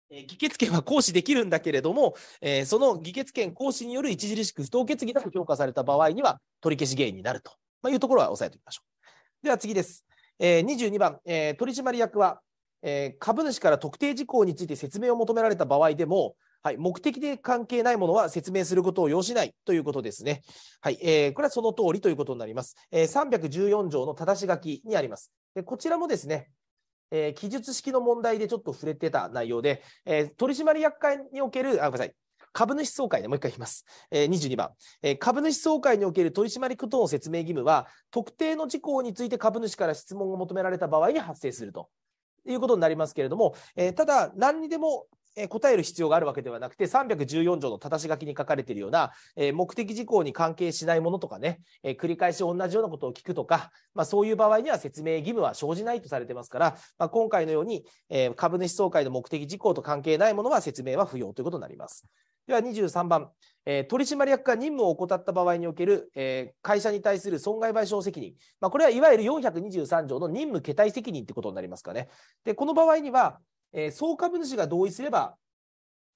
え議決権は行使できるんだけれども、えその議決権行使による著しく不当決議だと評価された場合には、取り消し原因になると、まあ、いうところは押さえておきましょう。では次です。えー、22番、え取締役はえー、株主から特定事項について説明を求められた場合でも、はい、目的で関係ないものは説明することを要しないということですね。はい、えー、これはその通りということになります。えー、314条の正し書きにあります。でこちらもですね、えー、記述式の問題でちょっと触れてた内容で、えー、取締役会における、あ、ごめんなさい。株主総会でもう一回言います。22番、株主総会における取締役等の説明義務は、特定の事項について株主から質問を求められた場合に発生すると。いうことになりますけれども、えー、ただ、何にでも答える必要があるわけではなくて、314条のたし書きに書かれているような、えー、目的事項に関係しないものとかね、えー、繰り返し同じようなことを聞くとか、まあ、そういう場合には説明義務は生じないとされてますから、まあ、今回のように、えー、株主総会の目的事項と関係ないものは説明は不要ということになります。では23番、えー、取締役が任務を怠った場合における、えー、会社に対する損害賠償責任、まあ、これはいわゆる423条の任務携帯責任ということになりますかね。でこの場合には、えー、総株主が同意すれば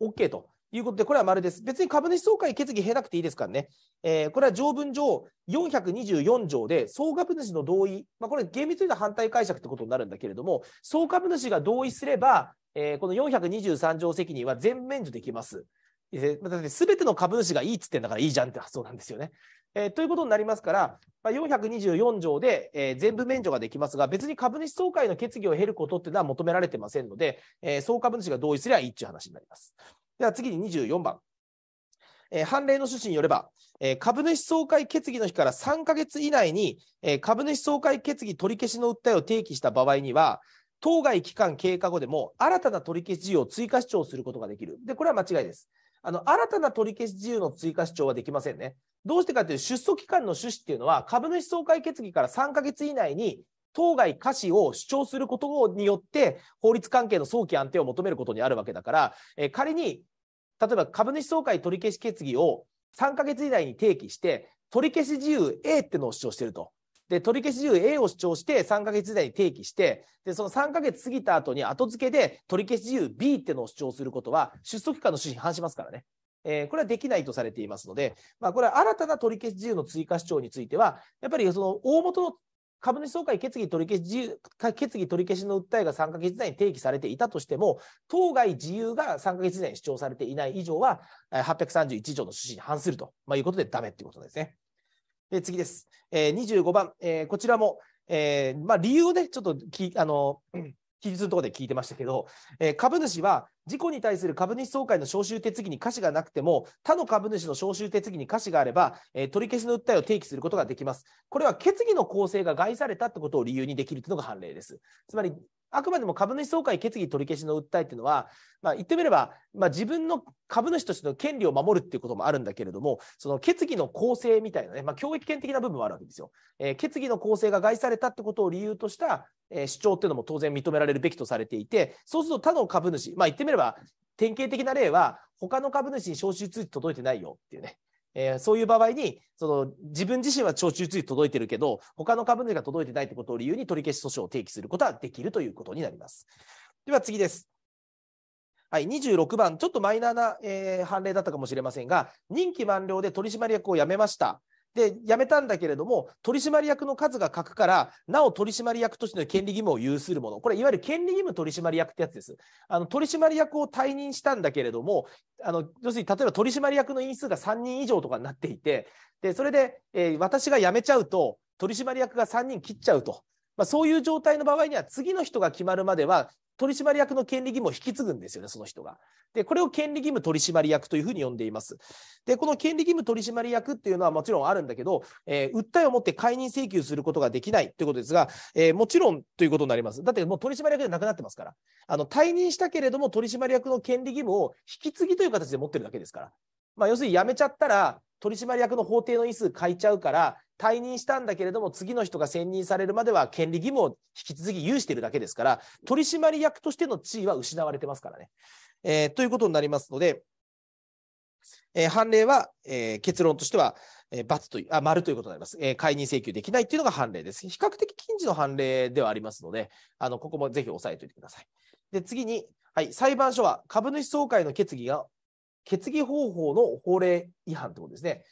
OK ということで、これは丸です。別に株主総会決議経なくていいですからね。えー、これは条文上424条で、総株主の同意、まあ、これ厳密に言うと反対解釈ということになるんだけれども、総株主が同意すれば、えー、この423条責任は全免除できます。すべ全ての株主がいいっつってんだからいいじゃんって発想なんですよね。えー、ということになりますから、まあ、424条で、えー、全部免除ができますが、別に株主総会の決議を経ることっていうのは求められてませんので、えー、総株主が同意すればいいっていう話になります。では次に24番。えー、判例の趣旨によれば、えー、株主総会決議の日から3ヶ月以内に、えー、株主総会決議取り消しの訴えを提起した場合には、当該期間経過後でも新たな取り消し事を追加主張することができる。で、これは間違いです。あの、新たな取り消し自由の追加主張はできませんね。どうしてかというと、出訴期間の趣旨っていうのは、株主総会決議から3ヶ月以内に、当該可視を主張することによって、法律関係の早期安定を求めることにあるわけだから、えー、仮に、例えば株主総会取り消し決議を3ヶ月以内に提起して、取り消し自由 A っていうのを主張してると。で、取り消し事由 A を主張して3ヶ月以内に提起して、で、その3ヶ月過ぎた後に後付けで取り消し事由 B っていうのを主張することは、出訴期間の趣旨に反しますからね。えー、これはできないとされていますので、まあ、これは新たな取り消し事由の追加主張については、やっぱりその大元の株主総会決議取り消し決議取り消しの訴えが3ヶ月以内に提起されていたとしても、当該自由が3ヶ月以内に主張されていない以上は、831条の趣旨に反すると、まあ、いうことでダメっていうことですね。え次です、えー、25番、えー、こちらも、えーまあ、理由をね、ちょっときあの記述 のところで聞いてましたけど、えー、株主は事故に対する株主総会の招集手続きに瑕疵がなくても、他の株主の招集手続きに瑕疵があれば、えー、取り消しの訴えを提起することができます。これは決議の構成が害されたってことを理由にできるというのが判例です。つまり、あくまでも株主総会決議取り消しの訴えっていうのは、まあ、言ってみれば、まあ、自分の株主としての権利を守るっていうこともあるんだけれども、その決議の構成みたいなね、まあ、教育権的な部分もあるわけですよ。えー、決議の構成が害されたってことを理由とした、えー、主張っていうのも当然認められるべきとされていて、そうすると他の株主、まあ、言ってみれば、典型的な例は、他の株主に招集通知届いてないよっていうね、えー、そういう場合にその自分自身は徴収つい届いてるけど他の株主が届いてないってことを理由に取り消し訴訟を提起することはできるということになります。では次です。はい、26番、ちょっとマイナーな、えー、判例だったかもしれませんが、任期満了で取締役を辞めました。で、辞めたんだけれども、取締役の数が欠くから、なお取締役としての権利義務を有するもの。これ、いわゆる権利義務取締役ってやつです。あの、取締役を退任したんだけれども、あの、要するに、例えば取締役の因数が3人以上とかになっていて、で、それで、えー、私が辞めちゃうと、取締役が3人切っちゃうと。まあ、そういう状態の場合には次の人が決まるまでは取締役の権利義務を引き継ぐんですよね、その人が。で、これを権利義務取締役というふうに呼んでいます。で、この権利義務取締役っていうのはもちろんあるんだけど、えー、訴えを持って解任請求することができないということですが、えー、もちろんということになります。だってもう取締役ではなくなってますから。あの、退任したけれども取締役の権利義務を引き継ぎという形で持ってるだけですから。まあ、要するに辞めちゃったら、取締役の法定の椅数変えちゃうから、退任したんだけれども、次の人が選任されるまでは権利義務を引き続き有しているだけですから、取締役としての地位は失われてますからね。えー、ということになりますので、えー、判例は、えー、結論としては、えー、という、あ、丸ということになります。えー、解任請求できないというのが判例です。比較的近似の判例ではありますので、あの、ここもぜひ押さえておいてください。で、次に、はい、裁判所は株主総会の決議が決議方法の法令違反ということですね。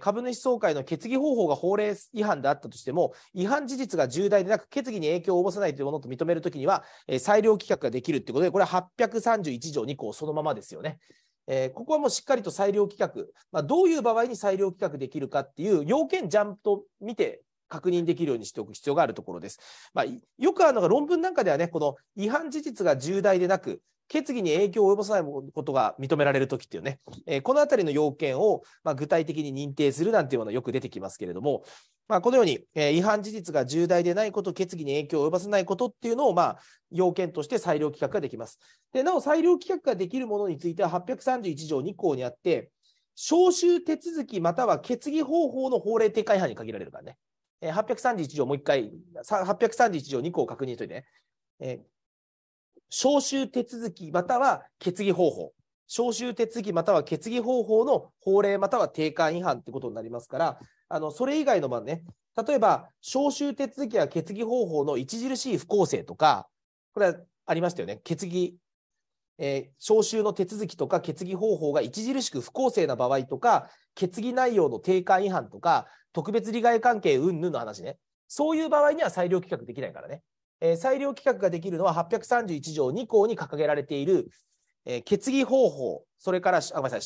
株主総会の決議方法が法令違反であったとしても、違反事実が重大でなく、決議に影響を及ぼさないというものと認めるときには、裁量規格ができるということで、これは831条2項そのままですよね。えー、ここはもうしっかりと裁量規格、まあ、どういう場合に裁量規格できるかっていう要件ジャンプと見て確認できるようにしておく必要があるところです。まあ、よくあるのが論文なんかではね、この違反事実が重大でなく、決議に影響を及ぼさないことが認められるときっていうね、えー、このあたりの要件を、まあ、具体的に認定するなんていうのはよく出てきますけれども、まあ、このように、えー、違反事実が重大でないこと、決議に影響を及ぼさないことっていうのを、まあ、要件として裁量規格ができます。でなお、裁量規格ができるものについては831条2項にあって、招集手続きまたは決議方法の法令撤回違反に限られるからね。831条もう一回、831条2項を確認しおいてね。えー招集手続きまたは決議方法、招集手続きまたは決議方法の法令または定款違反ということになりますから、あのそれ以外の場ね、例えば招集手続きや決議方法の著しい不公正とか、これはありましたよね、決議、えー、招集の手続きとか決議方法が著しく不公正な場合とか、決議内容の定款違反とか、特別利害関係云々の話ね、そういう場合には裁量棄却できないからね。えー、裁量規格ができるのは831条2項に掲げられている、えー、決議方法、それから、あごめんなさい、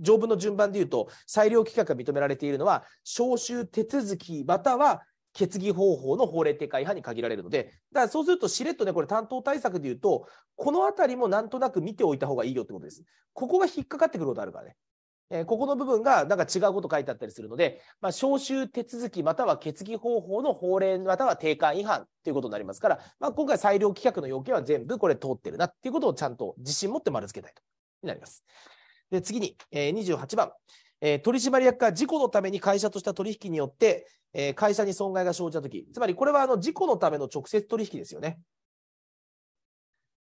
条文の順番でいうと、裁量規格が認められているのは、招集手続きまたは決議方法の法令撤回派に限られるので、だからそうするとしれっとね、これ担当対策でいうと、このあたりもなんとなく見ておいた方がいいよってことです。ここが引っかかってくることあるからね。えー、ここの部分がなんか違うこと書いてあったりするので、まあ、招集手続きまたは決議方法の法令または定款違反ということになりますから、まあ、今回裁量規格の要件は全部これ通ってるなっていうことをちゃんと自信持って丸付けたいとになります。で次に、えー、28番、えー、取締役が事故のために会社とした取引によって、えー、会社に損害が生じたとき、つまりこれはあの事故のための直接取引ですよね。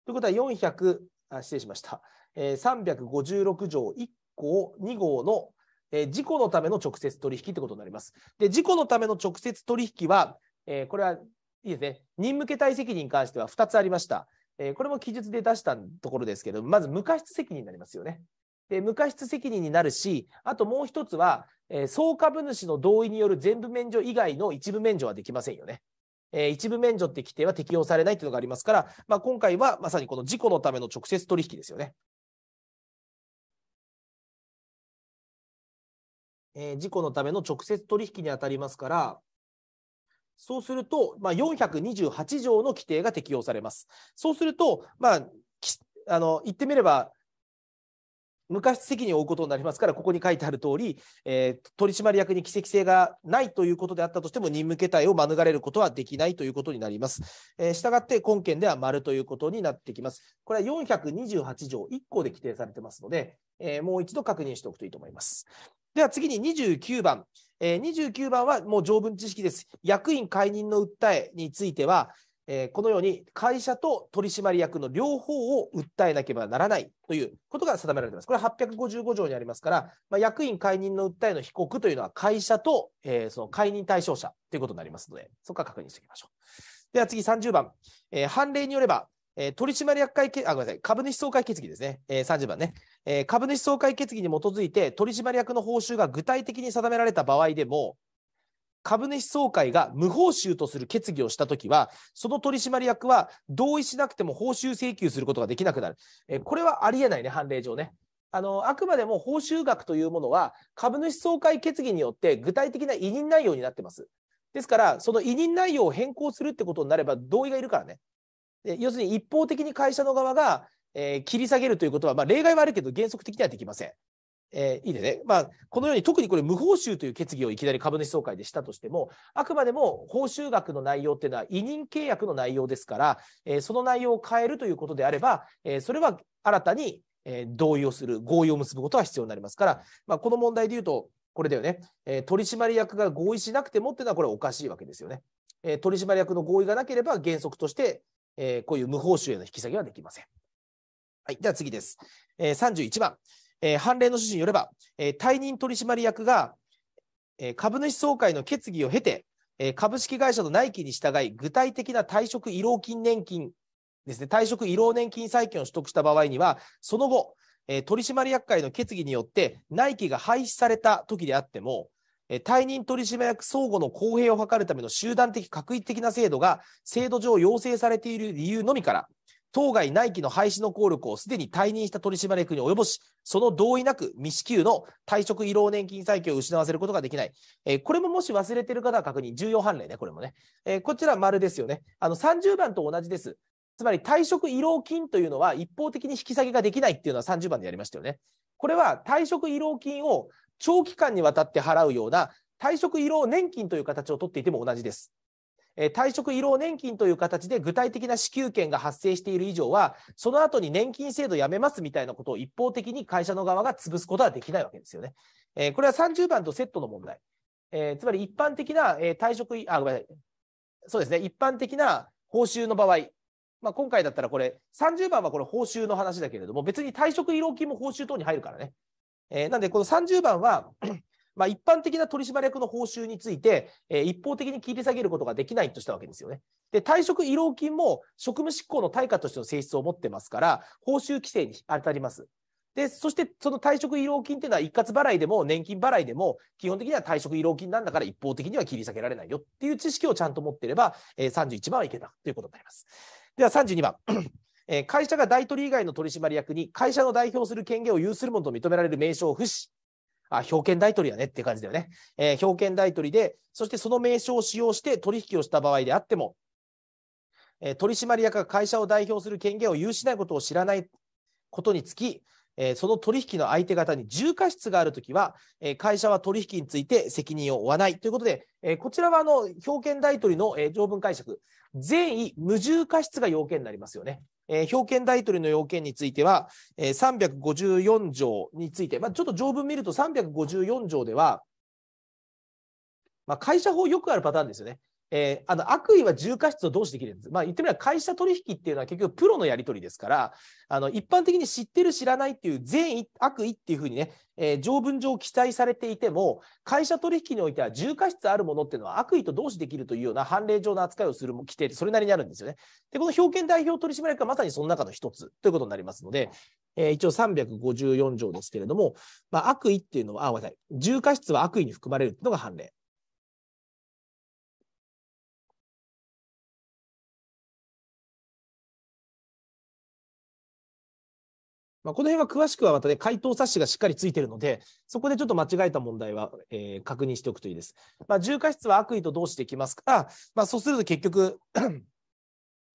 ということは400、あ失礼しました。えー、356条1項2号の、えー、事故のための直接取引ということになります。で、事故のための直接取引は、えー、これはいいですね。任務形態責任に関しては2つありました。えー、これも記述で出したところですけど、まず無過失責任になりますよね。で無過失責任になるし、あともう一つは、えー、総株主の同意による全部免除以外の一部免除はできませんよね。えー、一部免除って規定は適用されないというのがありますから、まあ、今回はまさにこの事故のための直接取引ですよね。えー、事故のための直接取引に当たりますから、そうすると、まあ、428条の規定が適用されます。そうすると、まあ、あの言ってみれば、無過失責任を負うことになりますから、ここに書いてある通り、えー、取締役に奇跡性がないということであったとしても、任務形態を免れることはできないということになります。えー、したがって、本件では丸ということになってきます。これは428条1項で規定されてますので、えー、もう一度確認しておくといいと思います。では次に29番。えー、29番はもう条文知識です。役員解任の訴えについては、えー、このように会社と取締役の両方を訴えなければならないということが定められています。これは855条にありますから、まあ、役員解任の訴えの被告というのは会社と、えー、その解任対象者ということになりますので、そこは確認しておきましょう。では次30番、えー、判例によれば、えー、取締役会決あ、ごめんなさい、株主総会決議ですね、えー、30番ね、えー、株主総会決議に基づいて、取締役の報酬が具体的に定められた場合でも、株主総会が無報酬とする決議をしたときは、その取締役は同意しなくても報酬請求することができなくなる。えー、これはありえないね、判例上ね。あの、あくまでも報酬額というものは、株主総会決議によって具体的な委任内容になってます。ですから、その委任内容を変更するってことになれば同意がいるからね。要するに一方的に会社の側が、えー、切り下げるということは、まあ、例外はあるけど原則的にはできません。えー、いいでね、まあ、このように特にこれ無報酬という決議をいきなり株主総会でしたとしてもあくまでも報酬額の内容っていうのは委任契約の内容ですから、えー、その内容を変えるということであれば、えー、それは新たに、え同意をする合意を結ぶことは必要になりますから、まあ、この問題でいうとこれだよね、え取締役が合意しなくてもっていうのはこれおかしいわけですよね。え取締役の合意がなければ原則としてえー、こういう無報酬への引き下げはできません。はい、では次です。えー、31番、えー、判例の趣旨によれば、えー、退任取締役が、えー、株主総会の決議を経て、えー、株式会社の内規に従い、具体的な退職慰労金年金ですね、退職慰労年金債権を取得した場合には、その後、えー、取締役会の決議によって内規が廃止された時であっても、退任取締役相互の公平を図るための集団的、画一的な制度が制度上要請されている理由のみから、当該内規の廃止の効力をすでに退任した取締役に及ぼし、その同意なく未支給の退職慰労年金再給を失わせることができない。えー、これももし忘れてる方は確認、重要判例ね、これもね。えー、こちら丸ですよね。あの30番と同じです。つまり退職慰労金というのは一方的に引き下げができないっていうのは30番でやりましたよね。これは退職慰労金を長期間にわたって払うような退職慰労年金という形をとっていても同じです。退職慰労年金という形で具体的な支給権が発生している以上は、その後に年金制度やめますみたいなことを一方的に会社の側が潰すことはできないわけですよね。えこれは30番とセットの問題。えつまり一般的な、え退職、あ、ごめんなさい。そうですね。一般的な報酬の場合、まあ、今回だったらこれ、30番はこれ報酬の話だけれども、別に退職慰労金も報酬等に入るからね。えー、なんで、この30番は まあ、一般的な取締役の報酬について、えー、一方的に切り下げることができないとしたわけですよね。で、退職慰労金も職務執行の対価としての性質を持ってますから、報酬規制に当たります。で、そしてその退職慰労金っていうのは一括払いでも年金払いでも基本的には退職慰労金なんだから一方的には切り下げられないよっていう知識をちゃんと持っていれば、えー、31番はいけたということになります。では32番。えー、会社が大取り以外の取締役に会社の代表する権限を有するものと認められる名称を付し、あ、表権大取りやねって感じだよね。えー、表権大取りで、そしてその名称を使用して取引をした場合であっても、え取締役が会社を代表する権限を有しないことを知らないことにつき、えその取引の相手方に重過失があるときは、え会社は取引について責任を負わないということで、えこちらはあの表権大取りの、え条文解釈、善意無重過失が要件になりますよね。えー、表見大取りの要件については、えー、354条について、まあ、ちょっと条文見ると354条では、まあ、会社法よくあるパターンですよね。えー、あの悪意は重過失をどうして切るんです、まあ、言ってみれば会社取引っていうのは結局プロのやり取りですからあの一般的に知ってる知らないっていう善意悪意っていうふうにね、えー、条文上記載されていても会社取引においては重過失あるものっていうのは悪意と同視できるというような判例上の扱いをする規定ってそれなりにあるんですよね。でこの表権代表取締役はまさにその中の一つということになりますので、えー、一応354条ですけれども、まあ、悪意っていうのはあごめんなさい重過失は悪意に含まれるっていうのが判例。まあ、この辺は詳しくはまたね、回答冊子がしっかりついているので、そこでちょっと間違えた問題は、えー、確認しておくといいです。まあ、重過失は悪意と同てできますかまあ、そうすると結局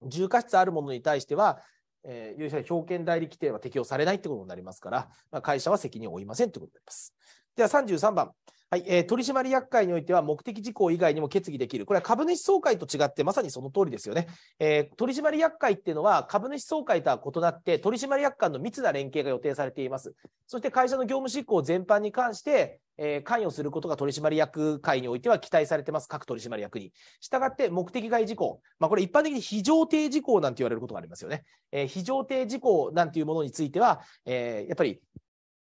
重過失あるものに対しては、えー、有表権代理規定は適用されないってことになりますから、まあ、会社は責任を負いませんということになります。では33番。はい、えー、取締役会においては目的事項以外にも決議できる。これは株主総会と違ってまさにその通りですよね。えー、取締役会っていうのは株主総会とは異なって取締役間の密な連携が予定されています。そして会社の業務執行全般に関して、えー、関与することが取締役会においては期待されてます。各取締役に。したがって目的外事項。まあ、これ一般的に非常定事項なんて言われることがありますよね。え非常定事項なんていうものについては、えやっぱり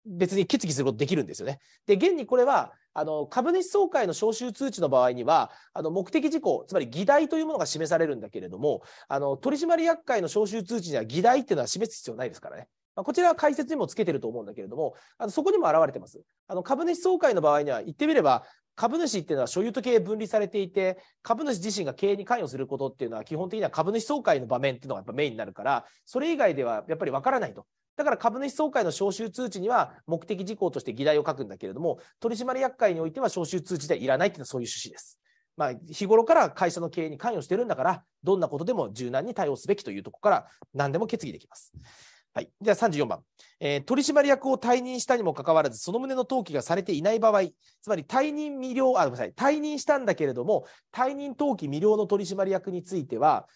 別に決議することできるんですよね。で、現にこれは、あの、株主総会の招集通知の場合には、あの、目的事項、つまり議題というものが示されるんだけれども、あの、取締役会の招集通知には議題っていうのは示す必要ないですからね。まあ、こちらは解説にもつけてると思うんだけれども、あのそこにも表れてます。あの、株主総会の場合には、言ってみれば、株主っていうのは所有と経営分離されていて、株主自身が経営に関与することっていうのは基本的には株主総会の場面っていうのがやっぱメインになるから、それ以外ではやっぱりわからないと。だから株主総会の招集通知には目的事項として議題を書くんだけれども、取締役会においては招集通知ではいらないっていうのはそういう趣旨です。まあ、日頃から会社の経営に関与してるんだから、どんなことでも柔軟に対応すべきというところから何でも決議できます。はい、では34番、えー、取締役を退任したにもかかわらず、その旨の登記がされていない場合、つまり退任未了、あ、ごめんなさい、退任したんだけれども、退任登記未了の取締役については、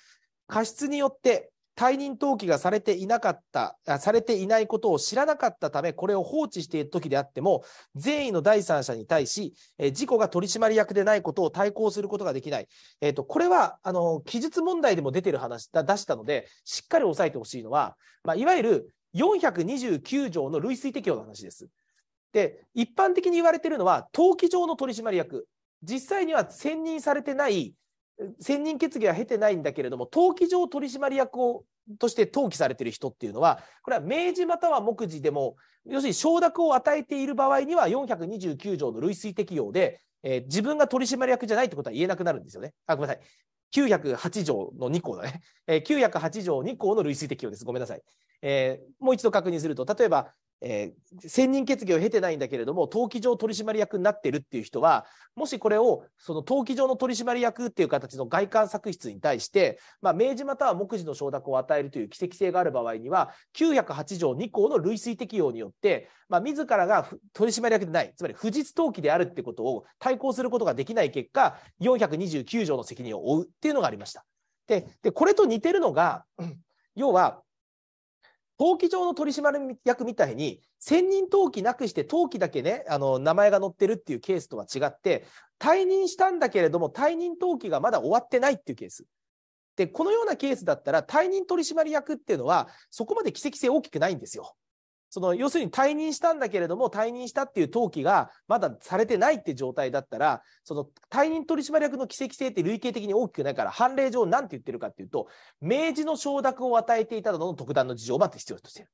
過失によって退任登記がされていなかったあ、されていないことを知らなかったため、これを放置している時であっても、善意の第三者に対し、えー、事故が取締役でないことを対抗することができない。えっ、ー、と、これは、あの、記述問題でも出てる話だ、出したので、しっかり押さえてほしいのは、まあ、いわゆる429条の類推適用の話です。で、一般的に言われているのは、登記上の取締役。実際には選任されてない専任決議は経てないんだけれども、登記上取締役をとして登記されている人っていうのは、これは明示または目次でも、要するに承諾を与えている場合には、429条の類推適用で、えー、自分が取締役じゃないってことは言えなくなるんですよね。あ、ごめんなさい。908条の2項だね。えー、908条2項の類推適用です。ごめんなさい。えー、もう一度確認すると、例えば、えー、専任決議を経てないんだけれども、登記上取締役になってるっていう人は、もしこれをその登記上の取締役っていう形の外観作出に対して、まあ、明示または目次の承諾を与えるという奇跡性がある場合には、908条2項の類推適用によって、まあ、自らが取締役でない、つまり不実登記であるってことを対抗することができない結果、429条の責任を負うっていうのがありました。で、でこれと似てるのが、要は、登記上の取締役みたいに、専任登記なくして登記だけね、あの、名前が載ってるっていうケースとは違って、退任したんだけれども、退任登記がまだ終わってないっていうケース。で、このようなケースだったら、退任取締役っていうのは、そこまで奇跡性大きくないんですよ。その要するに退任したんだけれども退任したっていう登記がまだされてないって状態だったらその退任取締役の奇跡性って累計的に大きくないから判例上なんて言ってるかっていうと明示の承諾を与えていたのどの特段の事情をまず必要としている。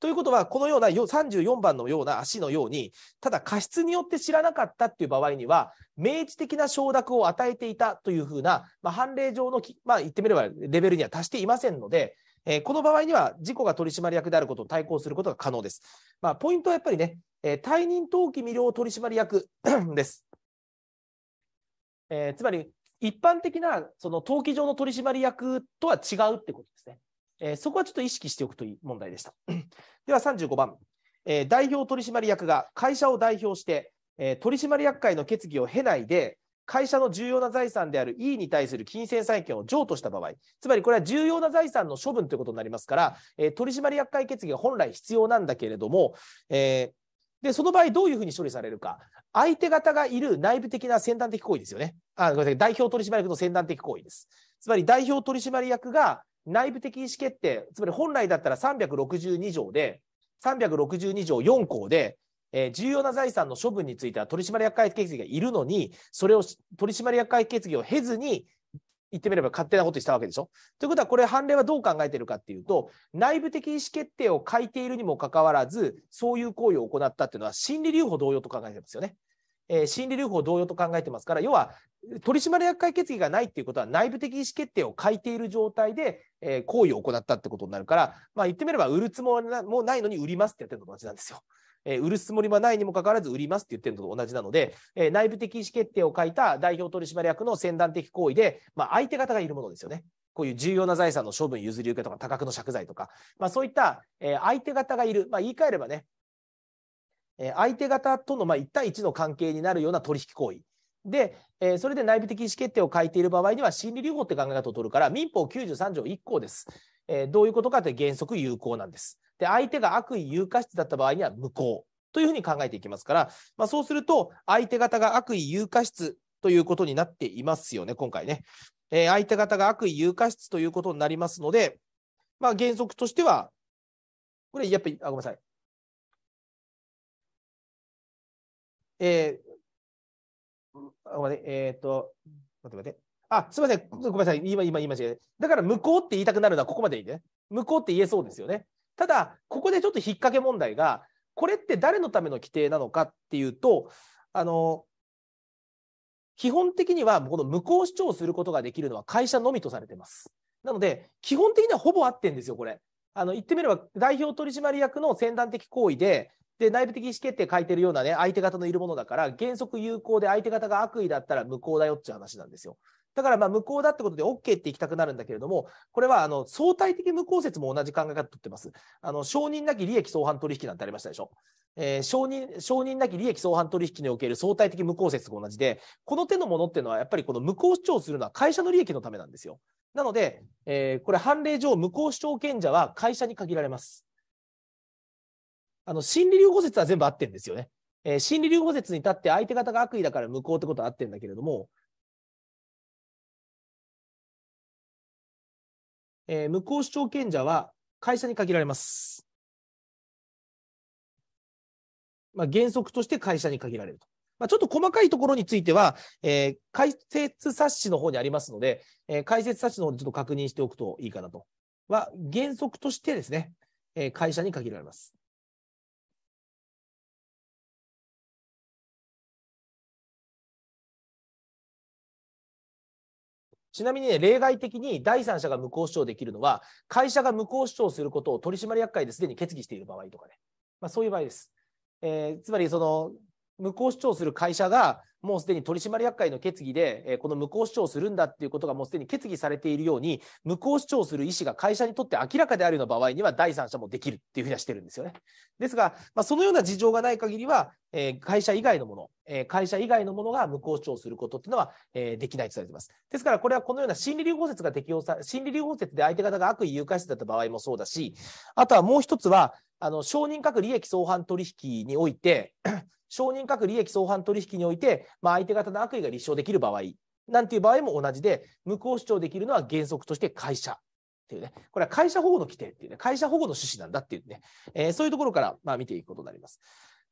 ということは、このような34番のような足のように、ただ過失によって知らなかったっていう場合には、明示的な承諾を与えていたというふうな、まあ、判例上の、まあ、言ってみればレベルには達していませんので、えー、この場合には事故が取締役であることを対抗することが可能です。まあ、ポイントはやっぱりね、えー、退任登記未了取締役 です。えー、つまり、一般的なその登記上の取締役とは違うってことですね。えそこはちょっと意識しておくといい問題でした。では35番、え代表取締役が会社を代表して、え取締役会の決議を経ないで、会社の重要な財産である E に対する金銭債権を譲渡した場合、つまりこれは重要な財産の処分ということになりますから、えー、取締役会決議が本来必要なんだけれども、えー、で、その場合どういうふうに処理されるか、相手方がいる内部的な先端的行為ですよね。あ、ごめんなさい、代表取締役の先端的行為です。つまり代表取締役が内部的意思決定、つまり本来だったら362条で、362条4項で、えー、重要な財産の処分については取締役会決議がいるのに、それを取締役会決議を経ずに、言ってみれば勝手なことしたわけでしょ。ということは、これ、判例はどう考えているかっていうと、内部的意思決定を書いているにもかかわらず、そういう行為を行ったっていうのは、心理留保同様と考えてますよね。えー、心理留保同様と考えてますから、要は取締役会決議がないっていうことは、内部的意思決定を書いている状態で、えー、行為を行ったってことになるから、まあ、言ってみれば、売るつもりもないのに売りますってやってるのと同じなんですよ。えー、売るつもりはないにもかかわらず売りますって言ってるのと同じなので、えー、内部的意思決定を書いた代表取締役の先断的行為で、まあ、相手方がいるものですよね。こういう重要な財産の処分、譲り受けとか、多額の借財とか、まあ、そういった、えー、相手方がいる、まあ、言い換えればね、えー、相手方とのまあ1対1の関係になるような取引行為。で、えー、それで内部的意思決定を書いている場合には、心理留保って考え方を取るから、民法93条1項です。えー、どういうことかって原則有効なんです。で、相手が悪意有価質だった場合には無効というふうに考えていきますから、まあ、そうすると、相手方が悪意有価質ということになっていますよね、今回ね。えー、相手方が悪意有価質ということになりますので、まあ、原則としては、これ、やっぱり、あ、ごめんなさい。えー、ごめんえー、っと、待って待って。あ、すみません。ごめんなさい。今、今、今、違う。だから、向こうって言いたくなるのはここまでいいね。向こうって言えそうですよね。ただ、ここでちょっと引っ掛け問題が、これって誰のための規定なのかっていうと、あの、基本的には、この無効主張することができるのは会社のみとされてます。なので、基本的にはほぼ合ってんですよ、これ。あの、言ってみれば、代表取締役の先端的行為で、で、内部的意思決定書いてるようなね、相手方のいるものだから、原則有効で相手方が悪意だったら無効だよっていう話なんですよ。だからまあ無効だってことで OK っていきたくなるんだけれども、これはあの相対的無効説も同じ考え方とってます。あの承認なき利益相反取引なんてありましたでしょ。えー、承認承認なき利益相反取引における相対的無効説と同じで、この手のものっていうのは、やっぱりこの無効主張するのは会社の利益のためなんですよ。なので、えー、これ、判例上、無効主張権者は会社に限られます。あの心理留保説は全部合ってるんですよね。えー、心理留保説に立って相手方が悪意だから無効ってことは合ってるんだけれども、えー、無効主張権者は会社に限られます。まあ、原則として会社に限られると。まあ、ちょっと細かいところについては、えー、解説冊子の方にありますので、えー、解説冊子の方でちょっと確認しておくといいかなと。は、原則としてですね、えー、会社に限られます。ちなみにね、例外的に第三者が無効主張できるのは、会社が無効主張することを取締役会ですでに決議している場合とかね、まあ、そういう場合です。えー、つまり、その、無効主張する会社がもうすでに取締役会の決議で、この無効主張するんだっていうことがもうすでに決議されているように、無効主張する意思が会社にとって明らかであるような場合には、第三者もできるっていうふうにはしてるんですよね。ですが、まあ、そのような事情がない限りは、会社以外のもの、会社以外のものが無効主張することっていうのはできないとされています。ですから、これはこのような心理留保説が適用さ、心理留保説で相手方が悪意誘拐説だった場合もそうだし、あとはもう一つは、あの承認各利益相反取引において、承認各利益相反取引において、まあ、相手方の悪意が立証できる場合なんていう場合も同じで、無効主張できるのは原則として会社っていうね、これは会社保護の規定っていうね、会社保護の趣旨なんだっていうね、えー、そういうところから、まあ、見ていくことになります。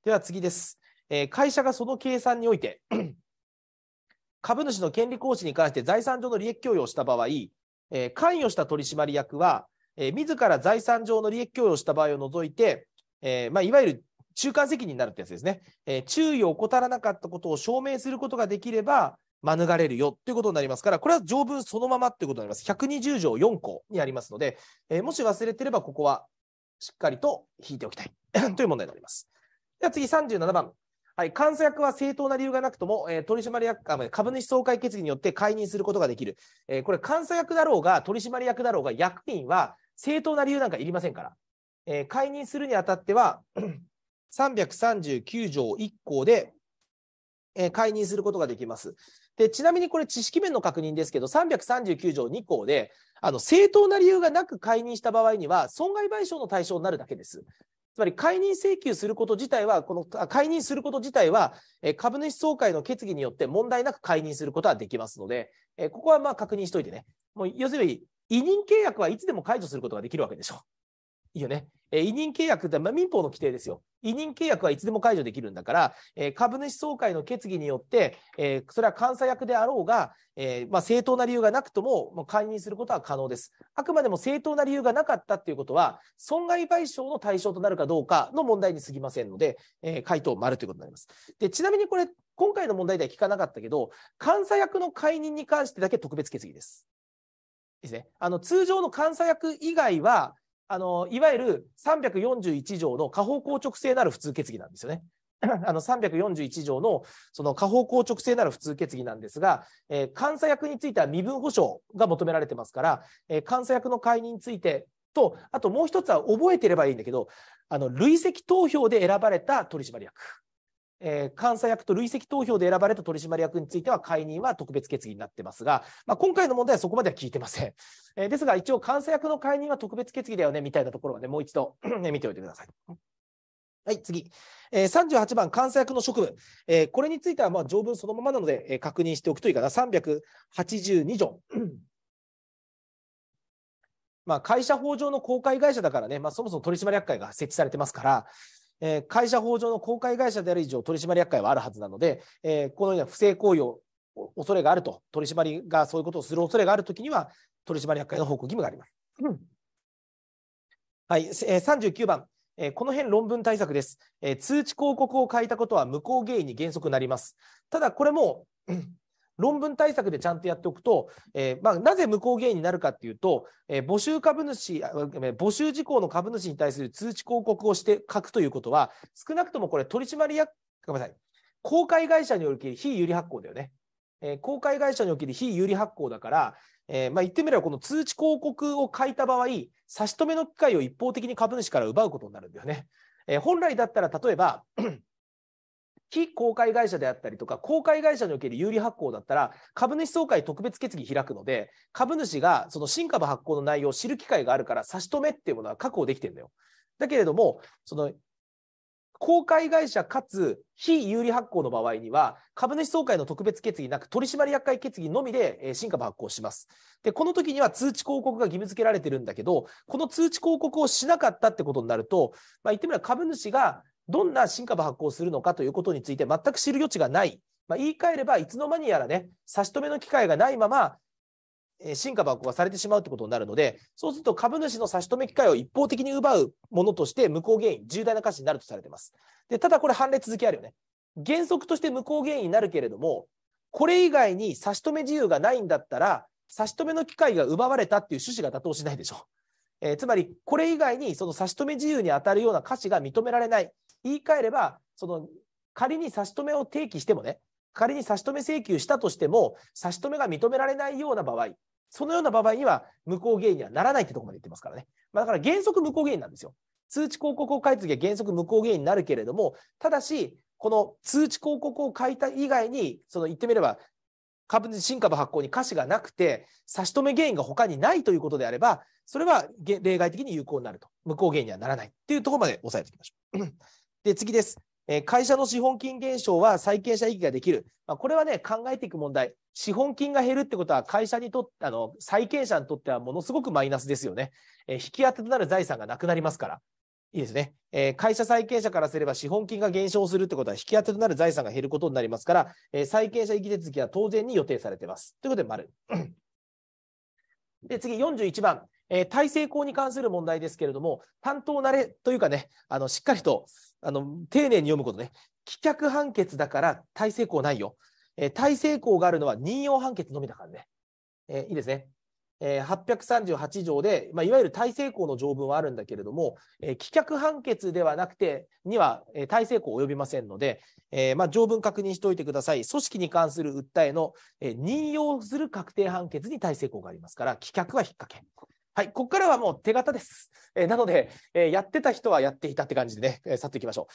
では次です。えー、会社がその計算において、株主の権利行使に関して財産上の利益供与をした場合、えー、関与した取締役は、えー、自ら財産上の利益供与をした場合を除いて、えー、まあ、いわゆる中間責任になるってやつですね、えー、注意を怠らなかったことを証明することができれば、免れるよということになりますから、これは条文そのままってことになります。120条4項にありますので、えー、もし忘れてれば、ここはしっかりと引いておきたい という問題になります。では次、37番。はい、監査役は正当な理由がなくとも、えー、取締役株主総会決議によって解任することができる。えー、これ、監査役だろうが、取締役だろうが、役員は正当な理由なんかいりませんから。えー、解任するにあたっては、339 条1項で、えー、解任することができます。で、ちなみにこれ知識面の確認ですけど、339条2項で、あの、正当な理由がなく解任した場合には、損害賠償の対象になるだけです。つまり解任請求すること自体は、この解任すること自体は、株主総会の決議によって問題なく解任することはできますので、ここはまあ確認しといてね。もう要するに、委任契約はいつでも解除することができるわけでしょ。う。いいよね。え委任契約って、まあ、民法の規定ですよ。委任契約はいつでも解除できるんだから、え株主総会の決議によって、えそれは監査役であろうが、えまあ、正当な理由がなくとも、まあ、解任することは可能です。あくまでも正当な理由がなかったということは、損害賠償の対象となるかどうかの問題にすぎませんので、え回答丸ということになります。でちなみにこれ、今回の問題では聞かなかったけど、監査役の解任に関してだけ特別決議です。ですね。あの、通常の監査役以外は、あのいわゆる341条の下方硬直性なる普通決議なんですよね。あの341条のその下方硬直性なる普通決議なんですが、えー、監査役については身分保障が求められてますから、えー、監査役の解任についてと、あともう一つは覚えてればいいんだけど、あの累積投票で選ばれた取締役えー、監査役と累積投票で選ばれた取締役については解任は特別決議になってますが、まあ、今回の問題はそこまでは聞いてません。えー、ですが、一応監査役の解任は特別決議だよね、みたいなところはね、もう一度 ね、見ておいてください。はい、次。えー、38番、監査役の職務。えー、これについては、まあ、条文そのままなので、えー、確認しておくといいかな。382条。まあ、会社法上の公開会社だからね、まあ、そもそも取締役会が設置されてますから、えー、会社法上の公開会社である以上、取締役会はあるはずなので、えー、このような不正行為を恐れがあると、取締りがそういうことをする恐れがあるときには、取締役会の報告義務があります。はい、えー、39番、えー、この辺論文対策です、えー。通知広告を書いたことは無効原因に原則なります。ただ、これも論文対策でちゃんとやっておくと、えー、まあ、なぜ無効原因になるかっていうと、えー、募集株主、募集事項の株主に対する通知広告をして書くということは、少なくともこれ、取締役、ごめんなさい、公開会社における非有利発行だよね。えー、公開会社における非有利発行だから、えー、まあ、言ってみれば、この通知広告を書いた場合、差し止めの機会を一方的に株主から奪うことになるんだよね。え本来だったら、例えば非公開会社であったりとか、公開会社における有利発行だったら、株主総会特別決議開くので、株主がその新株発行の内容を知る機会があるから、差し止めっていうものは確保できてるんだよ。だけれども、その公開会社かつ非有利発行の場合には、株主総会の特別決議なく、取締役会決議のみで新株発行します。で、この時には通知広告が義務付けられてるんだけど、この通知広告をしなかったってことになると、まあ、言ってみれば株主がどんな新株発行するのかということについて全く知る余地がない、まあ、言い換えればいつの間にやらね差し止めの機会がないまま新株発行がされてしまうということになるのでそうすると株主の差し止め機会を一方的に奪うものとして無効原因重大な価値になるとされていますでただこれ判例続きあるよね原則として無効原因になるけれどもこれ以外に差し止め自由がないんだったら差し止めの機会が奪われたっていう趣旨が妥当しないでしょう。えー、つまり、これ以外にその差し止め自由に当たるような価値が認められない。言い換えれば、その仮に差し止めを提起してもね、仮に差し止め請求したとしても、差し止めが認められないような場合、そのような場合には無効原因にはならないってとこまで言ってますからね。まあ、だから原則無効原因なんですよ。通知広告を書いたときは原則無効原因になるけれども、ただし、この通知広告を書いた以外に、その言ってみれば、株主新株発行に瑕疵がなくて、差し止め原因が他にないということであれば、それは例外的に有効になると。無効原因にはならないっていうところまで押さえておきましょう。で次です。会社の資本金減少は債権者意義ができる。まあ、これはね、考えていく問題。資本金が減るってことは、会社にとって、あの、債権者にとってはものすごくマイナスですよね。えー、引き当てとなる財産がなくなりますから。いいですね。えー、会社債権者からすれば資本金が減少するってことは、引き当てとなる財産が減ることになりますから、えー、債権者意義手続きは当然に予定されています。ということで、丸。で、次、41番。えー、体制法に関する問題ですけれども、担当慣れというかね、あの、しっかりと、あの丁寧に読むことね、棄却判決だから大成功ないよ。えー、大成功があるのは任用判決のみだからね。えー、いいですね。えー、838条で、まあ、いわゆる大成功の条文はあるんだけれども、えー、棄却判決ではなくて、には、えー、大成功及びませんので、えーまあ、条文確認しておいてください。組織に関する訴えの、えー、任用する確定判決に大成功がありますから、棄却は引っ掛け。はい、ここからはもう手形です。えー、なので、えー、やってた人はやっていたって感じでね、えー、去っていきましょ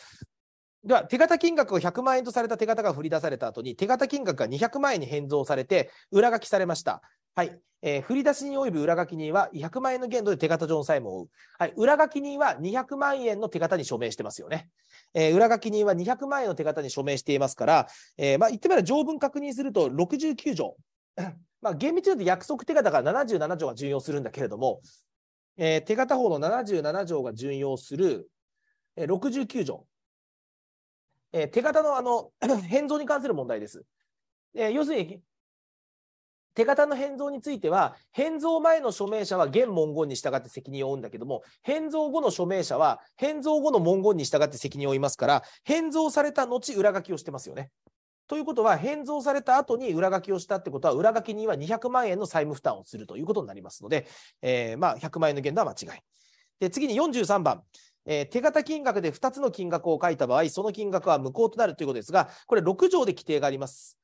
う。では、手形金額を100万円とされた手形が振り出された後に、手形金額が200万円に変造されて、裏書きされました。はい。えー、振り出しに及ぶ裏書き人は100万円の限度で手形上の債務を負う。はい。裏書き人は200万円の手形に署名してますよね。えー、裏書き人は200万円の手形に署名していますから、えー、まあ、言ってみれば条文確認すると69条 まあ、厳密に言うと約束手形が77条が順用するんだけれども、えー、手形法の77条が順用する、えー、69条、えー、手形のあの 変造に関する問題です。えー、要するに、手形の変造については、変造前の署名者は現文言に従って責任を負うんだけども、変造後の署名者は変造後の文言に従って責任を負いますから、変造された後裏書きをしてますよね。ということは、返蔵された後に裏書きをしたってことは、裏書きには200万円の債務負担をするということになりますので、えー、まあ100万円の限度は間違い。で次に43番、えー、手形金額で2つの金額を書いた場合、その金額は無効となるということですが、これ6条で規定があります。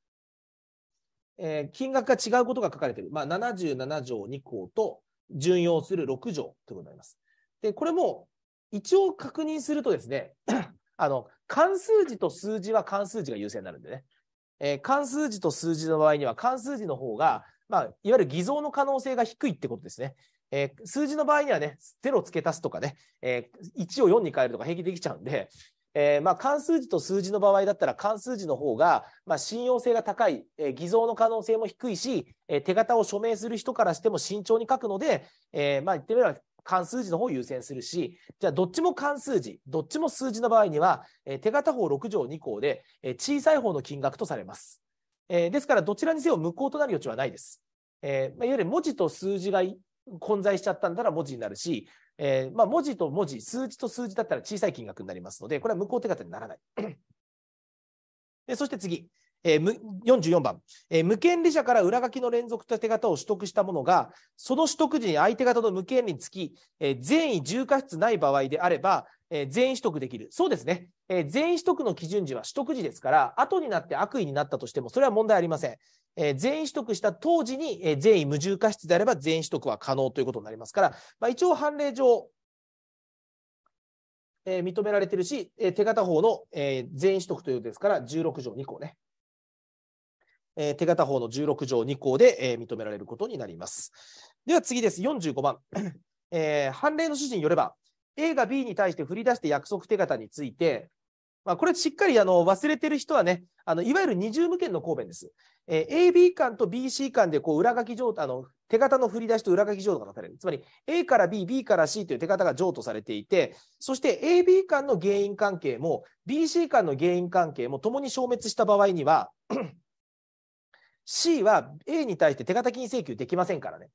えー、金額が違うことが書かれている、まあ、77条2項と順用する6条ということになります。でこれも一応確認するとですね あの関数字と数字は関数字が優先になるんでね。えー、関数字と数字の場合には、関数字の方が、まあ、いわゆる偽造の可能性が低いってことですね。えー、数字の場合にはね、0付け足すとかね、えー、1を4に変えるとか平気できちゃうんで、えー、まあ関数字と数字の場合だったら関数字の方が、まあ、信用性が高い、えー、偽造の可能性も低いし、えー、手形を署名する人からしても慎重に書くので、えー、まあ言ってみれば関数字の方を優先するし、じゃあどっちも関数字、どっちも数字の場合には、え手形法6条2項で、え小さい方の金額とされます。えですから、どちらにせよ無効となる余地はないです。えまいわゆる文字と数字が混在しちゃったんだら文字になるし、えま文字と文字、数字と数字だったら小さい金額になりますので、これは無効手形にならない。でそして次、えー、44番、えー、無権利者から裏書きの連続立手形を取得した者が、その取得時に相手方の無権利につき、えー、善意重過失ない場合であれば、えー、全員取得できる。そうですね。えー、全員取得の基準時は取得時ですから、後になって悪意になったとしても、それは問題ありません。えー、全員取得した当時に、えー、善意無重過失であれば全員取得は可能ということになりますから、まあ、一応判例上、えー、認められてるし、えー、手形法の、えー、全員取得というですから、16条2項ね。えー、手形法の16条2項で、えー、認められることになります。では次です、45番。えー、判例の主旨によれば、A が B に対して振り出して約束手形について、まあ、これしっかりあの忘れてる人はね、あのいわゆる二重無権の答弁です。えー、AB 間と BC 間でこう裏書き状あの手形の振り出しと裏書き譲渡がなされる。つまり A から B、B から C という手形が譲渡されていて、そして AB 間の原因関係も BC 間の原因関係も共に消滅した場合には C は A に対して手形金請求できませんからね。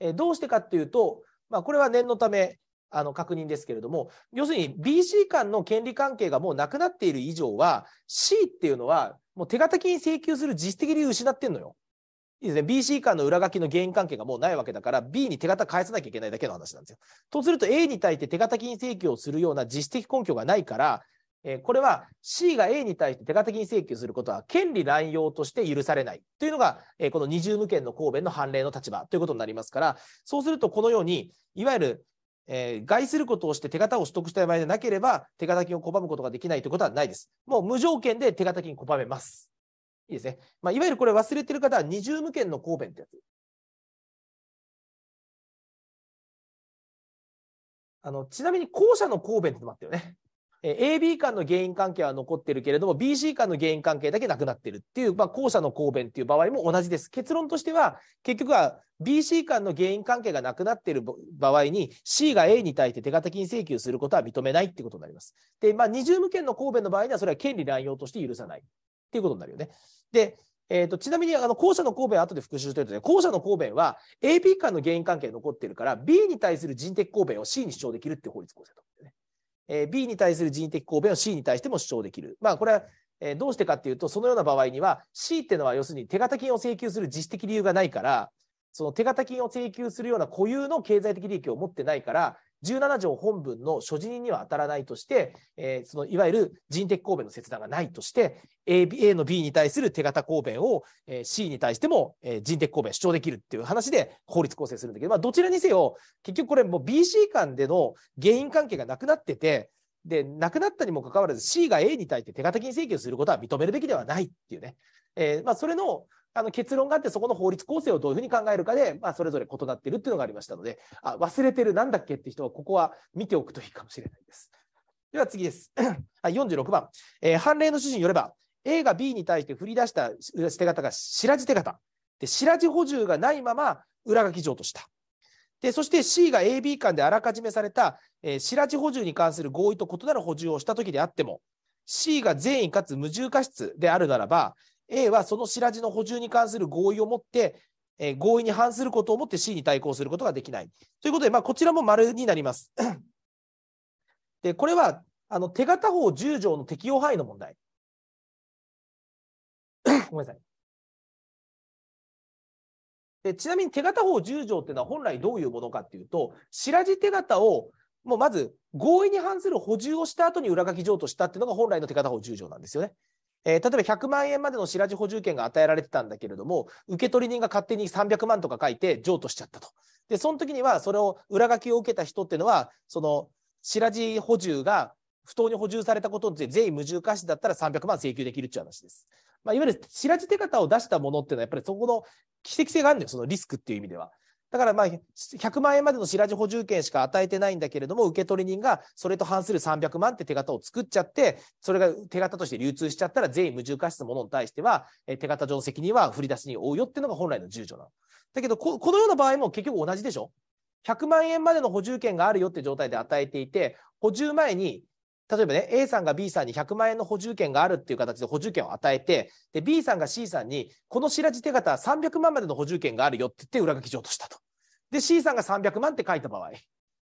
えどうしてかっていうと、まあ、これは念のためあの確認ですけれども、要するに BC 間の権利関係がもうなくなっている以上は、C っていうのは、もう手形金請求する実質的に失ってんのよ。いいですね。BC 間の裏書きの原因関係がもうないわけだから、B に手形返さなきゃいけないだけの話なんですよ。とすると A に対して手形金請求をするような実質的根拠がないから、えこれは C が A に対して手形金請求することは権利乱用として許されないというのが、えこの二重無権の公弁の判例の立場ということになりますからそうするとこのようにいわゆるえー、害することをして手形を取得した場合でなければ、手形金を拒むことができないということはないです。もう無条件で手形金拒めます。いいですね。まあ、いわゆるこれ忘れてる方は二重無権の公弁ってやつ。あの、ちなみに後者の公弁ってのもあったよね。AB 間の原因関係は残ってるけれども、BC 間の原因関係だけなくなってるっていう、まあ、後者の抗弁っていう場合も同じです。結論としては、結局は BC 間の原因関係がなくなってる場合に C が A に対して手形金請求することは認めないっていうことになります。で、まあ、二重無権の公弁の場合にはそれは権利乱用として許さないっていうことになるよね。で、えーと、ちなみにあの後者の答弁は後で復習というとね、後者の答弁は AB 間の原因関係残ってるから B に対する人的公弁を C に主張できるっていう法律構成と。え B に対する人的抗弁を C に対しても主張できる。まあ、これは、えどうしてかっていうと、そのような場合には、C っていうのは要するに手形金を請求する自主的理由がないから、その手形金を請求するような固有の経済的利益を持ってないから、17条本文の所持人には当たらないとして、えー、そのいわゆる人的公弁の切断がないとして、A, A の B に対する手形公弁を、えー、C に対しても、えー、人的公弁主張できるっていう話で法律構成するんだけど、まあ、どちらにせよ、結局これもう BC 間での原因関係がなくなってて、で、なくなったにもかかわらず C が A に対して手形金請求することは認めるべきではないっていうね。えー、まあ、それの、あの結論があってそこの法律構成をどういうふうに考えるかで、まあ、それぞれ異なっているっていうのがありましたのであ忘れてるなんだっけって人はここは見ておくといいかもしれないです。では次です。46 番、えー、判例の指旨によれば A が B に対して振り出した捨て方が白地手形で白地補充がないまま裏書き状とした。でそして C が AB 間であらかじめされた、えー、白地補充に関する合意と異なる補充をしたときであっても C が善意かつ無重過失であるならば A はその白地の補充に関する合意を持って、えー、合意に反することをもって C に対抗することができない。ということで、まあ、こちらも丸になります。で、これはあの手形法10条の適用範囲の問題。ごめんなさい。でちなみに手形法10条っていうのは本来どういうものかっていうと、白地手形をもうまず合意に反する補充をした後に裏書き譲渡したっていうのが本来の手形法10条なんですよね。えー、例えば100万円までの白地補充権が与えられてたんだけれども、受取人が勝手に300万とか書いて譲渡しちゃったと。で、その時には、それを裏書きを受けた人っていうのは、その白地補充が不当に補充されたことでつ税無重過失だったら300万請求できるっていう話です。まあ、いわゆる白地手形を出したものっていうのは、やっぱりそこの奇跡性があるんだよ、そのリスクっていう意味では。だからまあ100万円までの白地補充権しか与えてないんだけれども受取人がそれと反する300万って手形を作っちゃってそれが手形として流通しちゃったら全員無重化質のものに対しては手形上の責任は振り出しに負うよっていうのが本来の住所なの。だけどこのような場合も結局同じでしょ ?100 万円までの補充権があるよって状態で与えていて補充前に例えばね、A さんが B さんに100万円の補充券があるっていう形で補充券を与えて、で、B さんが C さんに、この白地手形は300万までの補充券があるよって言って裏書き上としたと。で、C さんが300万って書いた場合、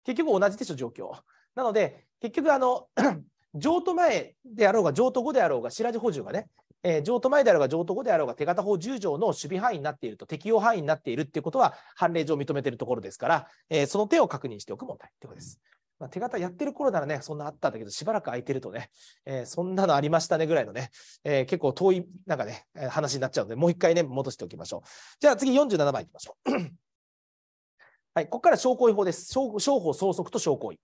結局同じでしょ、状況。なので、結局、あの、譲 渡前であろうが、譲渡後であろうが、白地補充がね、えー、譲渡前であろうが、譲渡後であろうが、手形法10条の守備範囲になっていると、適用範囲になっているっていうことは、判例上認めているところですから、えー、その点を確認しておく問題ということです。まあ、手形やってる頃ならね、そんなあったんだけど、しばらく空いてるとね、えー、そんなのありましたねぐらいのね、えー、結構遠い、なんかね、話になっちゃうので、もう一回ね、戻しておきましょう。じゃあ次47番いきましょう。はい、ここから証拠違法です。商法相続と証拠違。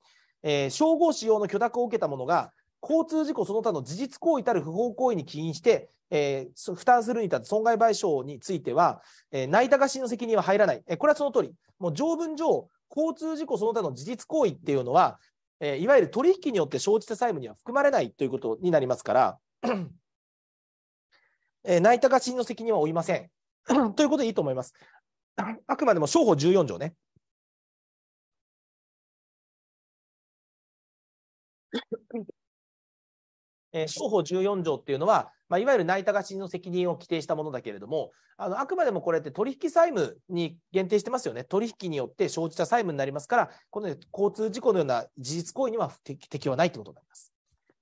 えー、称号使用の許諾を受けた者が、交通事故その他の事実行為たる不法行為に起因して、えー、負担するに至る損害賠償については、えー、泣いたがしの責任は入らない、えー、これはその通り、もう条文上、交通事故その他の事実行為っていうのは、えー、いわゆる取引によって生じた債務には含まれないということになりますから、えー、泣いがの責任は負いません ということでいいと思います。あくまでも商法14条ね。えー、商法14条っていうのは、まあ、いわゆる内貸しの責任を規定したものだけれども、あのあくまでもこれって取引債務に限定してますよね、取引によって生じた債務になりますから、この、ね、交通事故のような事実行為には適用はないということになります。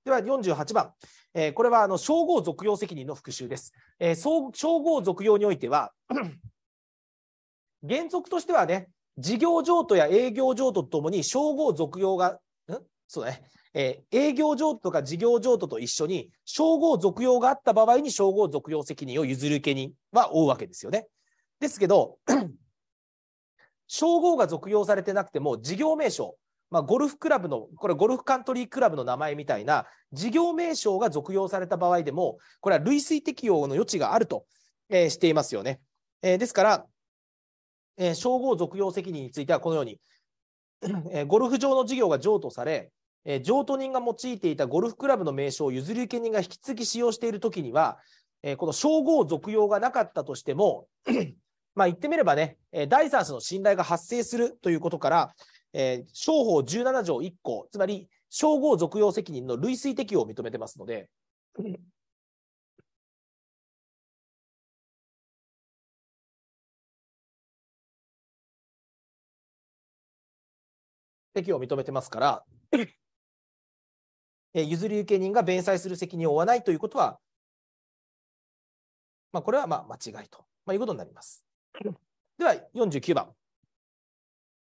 では48番、えー、これはあの称号続用責任の復習です。えー、称号続用においては 原則としてはね、事業譲渡や営業譲渡とともに称号続用が、んそうだね、えー、営業譲渡とか事業譲渡と一緒に、称号続用があった場合に称号続用責任を譲り受け人は負うわけですよね。ですけど、称号が続用されてなくても、事業名称、まあ、ゴルフクラブの、これゴルフカントリークラブの名前みたいな事業名称が続用された場合でも、これは類推適用の余地があると、えー、していますよね。えー、ですから、えー、称号続用責任についてはこのように、えー、ゴルフ場の事業が譲渡され、えー、譲渡人が用いていたゴルフクラブの名称を譲り受け人が引き継ぎ使用しているときには、えー、この称号続用がなかったとしても、まあ言ってみればね、えー、第三者の信頼が発生するということから、えー、商法17条1項、つまり称号続用責任の類推適用を認めてますので、適用を認めてますから譲り受け人が弁済する責任を負わないということは、まあ、これはまあ間違いと、まあ、いうことになります。では49番。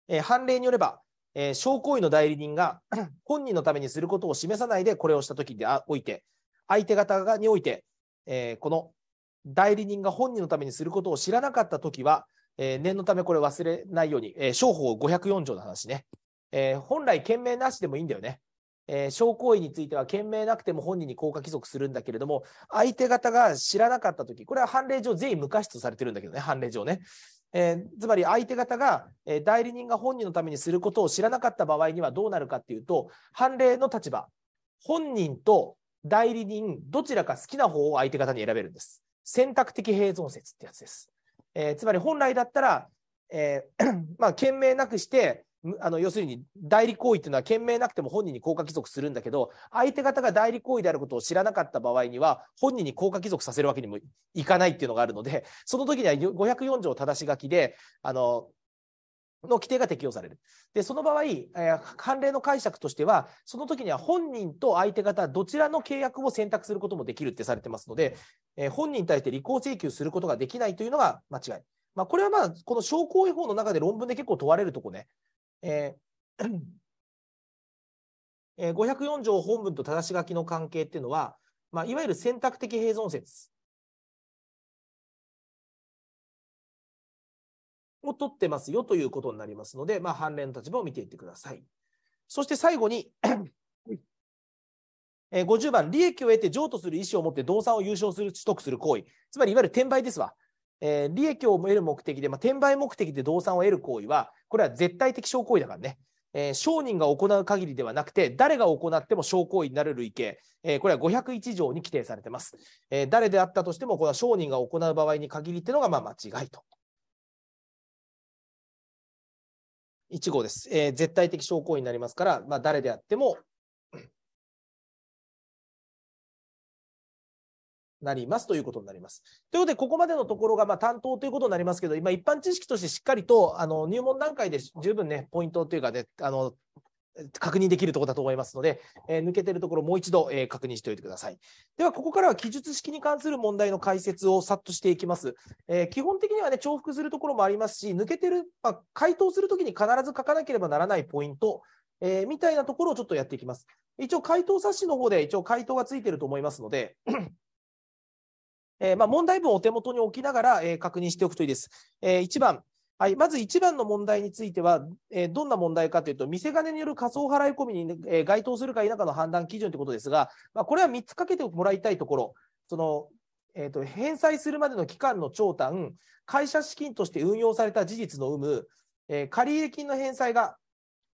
えー、判例によれば、えー、証行為の代理人が 本人のためにすることを示さないでこれをしたときにおいて、相手方において、えー、この代理人が本人のためにすることを知らなかったときは、えー、念のためこれ忘れないように、えー、商法504条の話ね、えー、本来、懸命なしでもいいんだよね。えー、証行為については件名なくても本人に効果規則するんだけれども、相手方が知らなかったとき、これは判例上全員無過失とされてるんだけどね、判例上ね。えー、つまり相手方が、えー、代理人が本人のためにすることを知らなかった場合にはどうなるかっていうと、判例の立場、本人と代理人、どちらか好きな方を相手方に選べるんです。選択的併存説ってやつです。えー、つまり本来だったら、えー、まあ、件なくして、あの要するに代理行為というのは件名なくても本人に降下帰属するんだけど相手方が代理行為であることを知らなかった場合には本人に降下帰属させるわけにもいかないっていうのがあるのでその時には504条正し書きであのの規定が適用される。で、その場合、えー、判例の解釈としては、その時には本人と相手方、どちらの契約を選択することもできるってされてますので、えー、本人に対して履行請求することができないというのが間違い。まあ、これはまあ、この商工違法の中で論文で結構問われるとこね、えー え504条本文と正し書きの関係っていうのは、まあ、いわゆる選択的併存説を取ってますよということになりますので、まあ、反連の立場を見ていってください。そして最後に50 番、利益を得て譲渡する意思を持って動産を優勝する取得する行為、つまりいわゆる転売ですわ。えー、利益を得る目的で、まあ、転売目的で動産を得る行為は、これは絶対的商行為だからね。えー、商人が行う限りではなくて、誰が行っても商行為になる類型、えー、これは501条に規定されてます。えー、誰であったとしても、この商人が行う場合に限りっていうのがまあ間違いと。1号です、えー、絶対的証為になりますから、まあ、誰であってもなりますということになります。ということで、ここまでのところがま担当ということになりますけど、今、一般知識としてしっかりとあの入門段階で十分ね、ポイントというかね、あの確認できるところだと思いますので、えー、抜けてるところ、もう一度、えー、確認しておいてください。では、ここからは記述式に関する問題の解説をさっとしていきます。えー、基本的には、ね、重複するところもありますし、抜けてる、まあ、回答するときに必ず書かなければならないポイント、えみたいなところをちょっとやっていきます。一応、回答冊子の方で一応回答がついてると思いますのでえー、まあ、問題文をお手元に置きながら、えー、確認しておくといいです。えー、1番、はい、まず1番の問題については、えどんな問題かというと、見せ金による仮想払い込みに、え該当するか否かの判断基準ということですが、まあ、これは3つかけてもらいたいところ、そのえと、と返済するまでの期間の長短、会社資金として運用された事実の有無、えー、借入金の返済が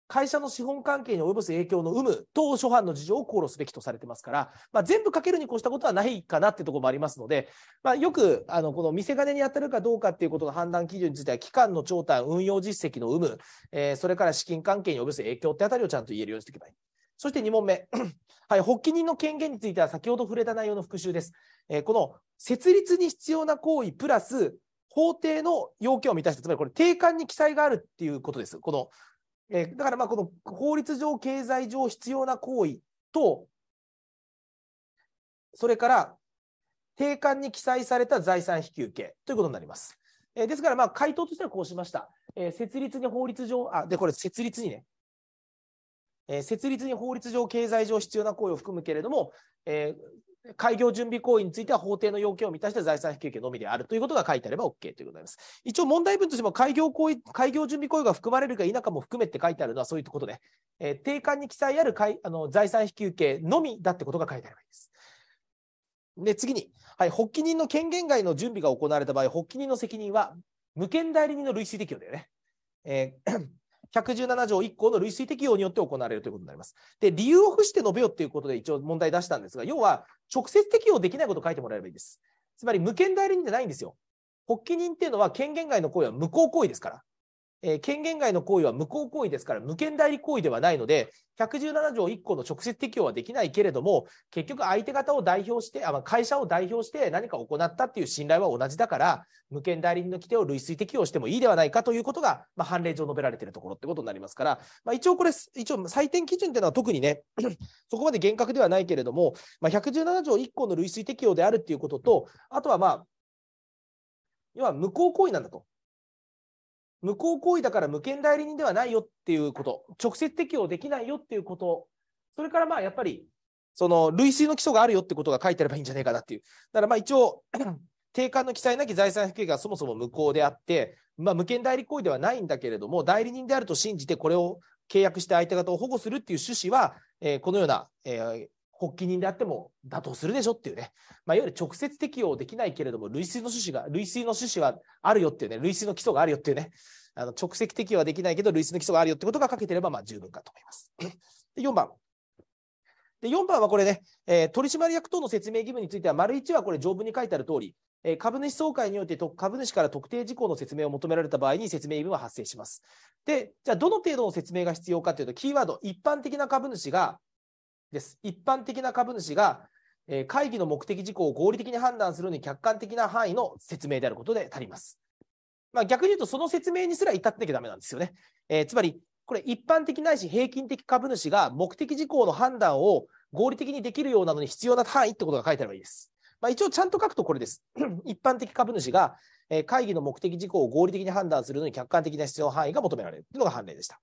会社の資本関係に及ぼす影響の有無等諸般の事情を考慮すべきとされてますから、まあ、全部かけるに越したことはないかなってところもありますので、まあ、よくあのこの見せ金に当たるかどうかっていうことの判断基準については、期間の長短、運用実績の有無、えー、それから資金関係に及ぼす影響ってあたりをちゃんと言えるようにしておけばいい。そして2問目、はい、発起人の権限については先ほど触れた内容の復習です。えー、この設立に必要な行為プラス法定の要件を満たした、つまりこれ、定款に記載があるっていうことです。このえー、だからまあこの法律上、経済上必要な行為と、それから定款に記載された財産引受ということになります。えー、ですからま回答としてはこうしました。えー、設立に法律上、あ、で、これ設立にね、え設立に法律上、経済上必要な行為を含むけれども、え開業準備行為については法定の要件を満たした財産引き受けのみであるということが書いてあれば OK ということになります。一応問題文としても開業行為、開業準備行為が含まれるか否かも含めて書いてあるのはそういうことで、えー、定款に記載あるあの財産引き受けのみだってことが書いてあればいいです。で、次に、はい、発起人の権限外の準備が行われた場合、発起人の責任は無権代理人の類推適用だよね。えー117条1項の類推適用によって行われるということになります。で、理由を付して述べよということで一応問題出したんですが、要は直接適用できないことを書いてもらえればいいです。つまり、無権代理人じゃないんですよ。発起人っていうのは権限外の行為は無効行為ですから。え権限外の行為は無効行為ですから、無権代理行為ではないので、117条1項の直接適用はできないけれども、結局、相手方を代表して、あ会社を代表して何か行ったっていう信頼は同じだから、無権代理人の規定を類推適用してもいいではないかということが、まあ、判例上述べられているところってことになりますから、まあ、一応これ、一応、採点基準っていうのは特にね、そこまで厳格ではないけれども、まあ、117条1項の類推適用であるっていうことと、あとはまあ、要は無効行為なんだと。無効行為だから無権代理人ではないよっていうこと、直接適用できないよっていうこと、それからまあやっぱり、その類推の基礎があるよってことが書いてあればいいんじゃないかなっていう。だからまあ一応 定款の記載なき財産不義がそもそも無効であって、まあ、無権代理行為ではないんだけれども、代理人であると信じて、これを契約して相手方を保護するっていう趣旨は、えー、このような、えー、発起人であっても妥当するでしょっていうね、まあ、いわゆる直接適用できないけれども、類推の趣旨が、類推の趣旨はあるよっていうね、類推の基礎があるよっていうね、あの直接適用はできないけど、類推の基礎があるよってことが書けてればまあ十分かと思います。で4番。で4番はこれね、えー、取締役等の説明義務については、丸1はこれ、条文に書いてある通り、えー、株主総会において株主から特定事項の説明を求められた場合に説明義務は発生します。で、じゃあ、どの程度の説明が必要かというと、キーワード、一般的な株主がです。一般的な株主が、えー、会議の目的事項を合理的に判断するのに客観的な範囲の説明であることで足ります。まあ、逆に言うと、その説明にすら至ってなきゃダメなんですよね。えー、つまり、これ一般的ないし平均的株主が目的事項の判断を合理的にできるようなのに必要な範囲ってことが書いてあればいいです。まあ、一応ちゃんと書くとこれです。一般的株主が会議の目的事項を合理的に判断するのに客観的な必要範囲が求められるというのが判例でした。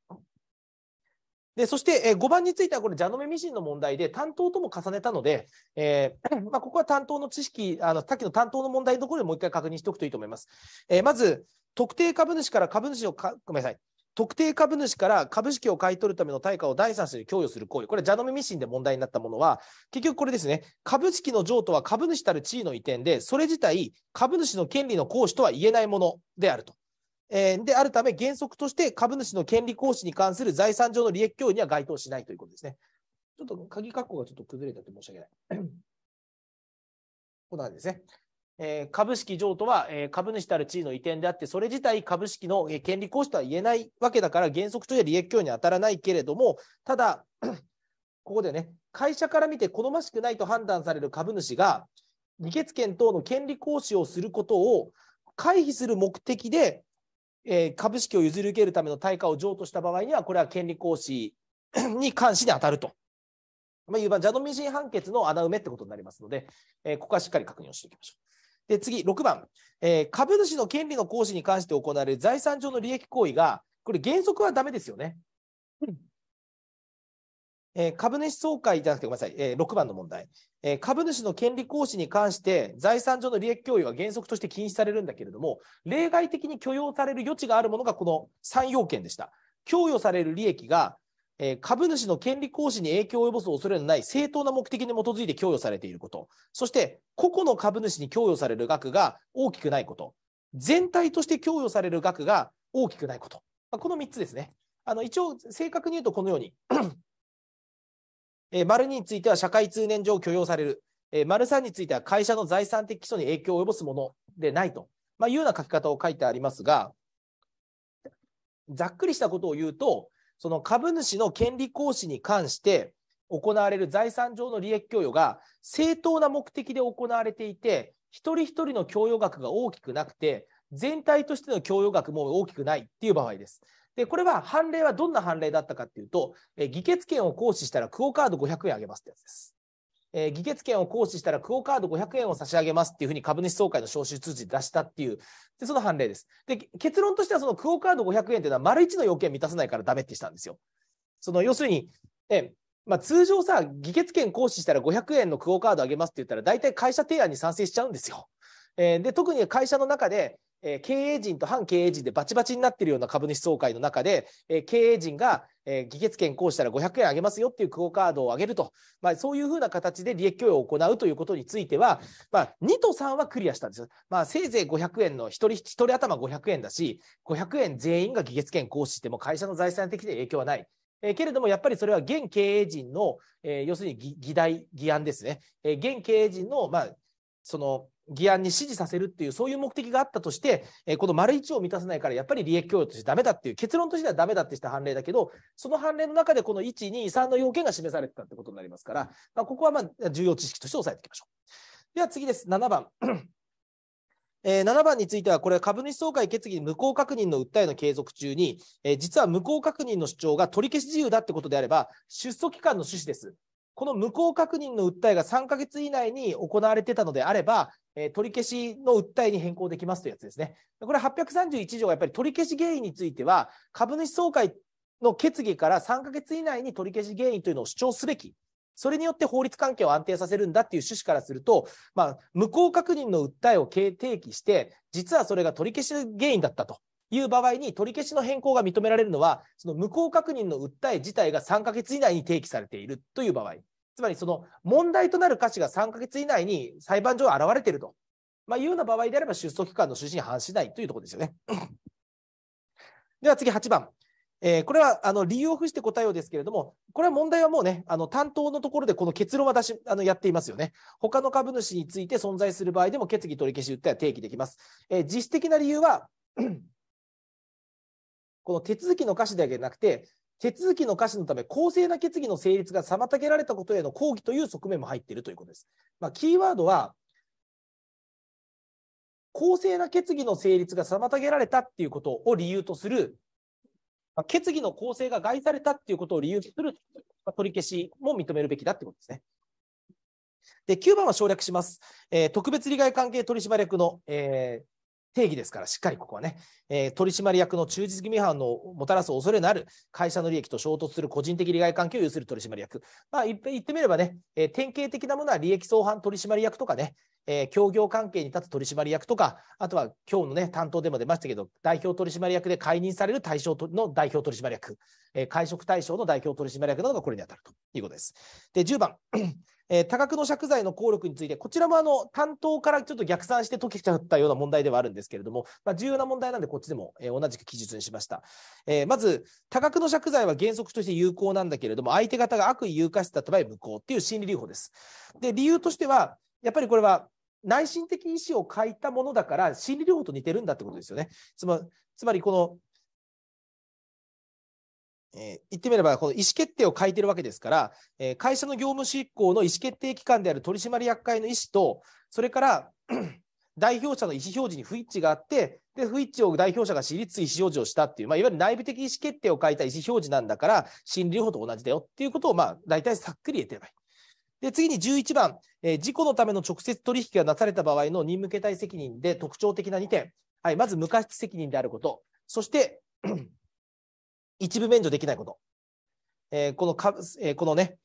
で、そして、えー、5番については、これ、ジャノメミシンの問題で、担当とも重ねたので、えー、まあ、ここは担当の知識、あの、さっきの担当の問題のところでもう一回確認しておくといいと思います。えー、まず、特定株主から株主をか、ごめんなさい。特定株主から株式を買い取るための対価を第三者に供与する行為。これ、ジャノメミシンで問題になったものは、結局これですね。株式の譲渡は株主たる地位の移転で、それ自体、株主の権利の行使とは言えないものであると。えであるため、原則として株主の権利行使に関する財産上の利益共有には該当しないということですね。ちょっと鍵括弧がちょっと崩れたって申し訳ない。こんなんですね。えー、株式譲渡は、えー、株主たる地位の移転であって、それ自体株式の、えー、権利行使とは言えないわけだから、原則として利益共有に当たらないけれども、ただ、ここでね、会社から見て好ましくないと判断される株主が、議決権等の権利行使をすることを回避する目的でえー、株式を譲り受けるための対価を譲渡した場合には、これは権利行使 に関しに当たると。まあ、いうば、ジャドミシン判決の穴埋めってことになりますので、えー、ここはしっかり確認をしておきましょう。で、次、6番、えー、株主の権利の行使に関して行われる財産上の利益行為が、これ原則はダメですよね。えー、株主総会じゃなくてごめんなさい、えー、6番の問題、えー、株主の権利行使に関して財産上の利益共有は原則として禁止されるんだけれども例外的に許容される余地があるものがこの3要件でした供与される利益が、えー、株主の権利行使に影響を及ぼす恐れのない正当な目的に基づいて供与されていることそして個々の株主に供与される額が大きくないこと全体として供与される額が大きくないこと、まあ、この3つですねあの一応正確に言うとこのようにえー、丸2については社会通念上許容される。えー、丸3については会社の財産的基礎に影響を及ぼすものでないと、まあ、いうような書き方を書いてありますが、ざっくりしたことを言うと、その株主の権利行使に関して行われる財産上の利益供与が正当な目的で行われていて、一人一人の供与額が大きくなくて、全体としての供与額も大きくないっていう場合です。で、これは判例はどんな判例だったかっていうと、え議決権を行使したらクオカード500円あげますってやつです。え議決権を行使したらクオカード500円を差し上げますっていうふうに株主総会の招集通知出したっていう、でその判例です。で、結論としてはそのクオカード500円っていうのは丸一の要件満たさないからダメってしたんですよ。その要するに、え、まあ、通常さ、議決権行使したら500円のクオカードあげますって言ったら大体会社提案に賛成しちゃうんですよ。えー、で、特に会社の中で、え経営陣と反経営陣でバチバチになってるような株主総会の中で、え経営陣が、え議決権行使したら500円あげますよっていうクオ・カードをあげると、まあ、そういうふうな形で利益供与を行うということについては、まあ、2と3はクリアしたんですよ。まあ、せいぜい500円の一人一人頭500円だし、500円全員が議決権行使しても会社の財産的に影響はない。えけれども、やっぱりそれは現経営陣の、え要するに議題、議案ですね、え現経営陣の、まあ、その議案に支持させるっていう、そういう目的があったとして、えー、この丸1を満たせないから、やっぱり利益供与としてダメだっていう、結論としてはダメだってした判例だけど、その判例の中でこの1、2、3の要件が示されてたってことになりますから、まあ、ここはまあ重要知識として押さえていきましょう。では次です、7番。えー、7番については、これは株主総会決議無効確認の訴えの継続中に、えー、実は無効確認の主張が取り消し自由だってことであれば、出訴期間の趣旨です。この無効確認の訴えが3ヶ月以内に行われてたのであれば、えー、取り消しの訴えに変更できますというやつですね。これ831条がやっぱり取り消し原因については、株主総会の決議から3ヶ月以内に取り消し原因というのを主張すべき。それによって法律関係を安定させるんだっていう趣旨からすると、まあ、無効確認の訴えを提起して、実はそれが取り消し原因だったという場合に取り消しの変更が認められるのは、その無効確認の訴え自体が3ヶ月以内に提起されているという場合、つまりその問題となる価値が3ヶ月以内に裁判上現れていると、まあ、いうような場合であれば、出訴期間の趣旨に反しないというところですよね。では次、8番。えー、これはあの理由を付して答えようですけれども、これは問題はもうね、あの担当のところでこの結論は出しあのやっていますよね。他の株主について存在する場合でも決議取り消し訴えは提起できます。えー、実質的な理由はこの手続きの可視だけでなくて、手続きの可視のため、公正な決議の成立が妨げられたことへの抗議という側面も入っているということです。まあ、キーワードは、公正な決議の成立が妨げられたっていうことを理由とする、まあ、決議の公正が害されたっていうことを理由とする取り消しも認めるべきだってことですね。で、9番は省略します。えー、特別利害関係取締役の、えー、定義ですから、しっかりここはね、えー、取締役の忠実義務違反のもたらす恐れのある会社の利益と衝突する個人的利害関係を有する取締役、まあ、言ってみればね、えー、典型的なものは利益相反取締役とかね、えー、協業関係に立つ取締役とか、あとは今日のね、担当でも出ましたけど、代表取締役で解任される対象の代表取締役、えー、会食対象の代表取締役などがこれに当たるということです。で、10番。えー、多額の借財の効力について、こちらもあの担当からちょっと逆算して解けちゃったような問題ではあるんですけれども、まあ、重要な問題なんで、こっちでも、えー、同じく記述にしました。えー、まず、多額の借財は原則として有効なんだけれども、相手方が悪意誘拐した場合、無効っていう心理留保です。で、理由としては、やっぱりこれは内心的意思を書いたものだから、心理療法と似てるんだってことですよね。つまつまりこのえー、言ってみれば、この意思決定を書いてるわけですから、えー、会社の業務執行の意思決定機関である取締役会の意思と、それから 代表者の意思表示に不一致があって、で、不一致を代表者が私立意思表示をしたっていう、まあ、いわゆる内部的意思決定を書いた意思表示なんだから、心理療法と同じだよっていうことを、まあ、大体さっくり言ってればいい。で、次に11番、えー、事故のための直接取引がなされた場合の任務形態責任で特徴的な2点。はい、まず無過失責任であること。そして一部免除できないこと。えー、このえー、このね、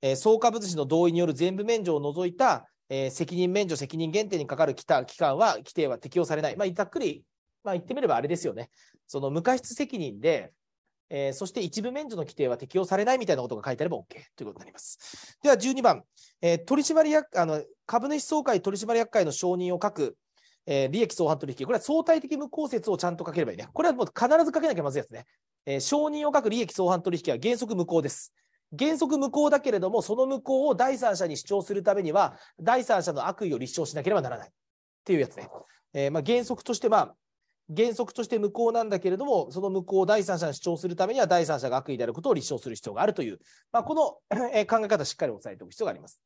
えー、総株主の同意による全部免除を除いた、えー、責任免除、責任限定にかかる期間は、規定は適用されない。まあ、ざっくり、まあ、言ってみればあれですよね。その無過失責任で、えー、そして一部免除の規定は適用されないみたいなことが書いてあれば OK ということになります。では12番、えー、取締役あの株主総会取締役会の承認を書く、利益相反取引、これは相対的無効説をちゃんと書ければいいね。これはもう必ず書けなきゃまずいやつね。え承認を書く利益相反取引は原則無効です。原則無効だけれども、その無効を第三者に主張するためには、第三者の悪意を立証しなければならないっていうやつね。えー、まあ、原則として、まあ、原則として無効なんだけれども、その無効を第三者に主張するためには、第三者が悪意であることを立証する必要があるという、まあ、この え考え方しっかり押さえておく必要があります。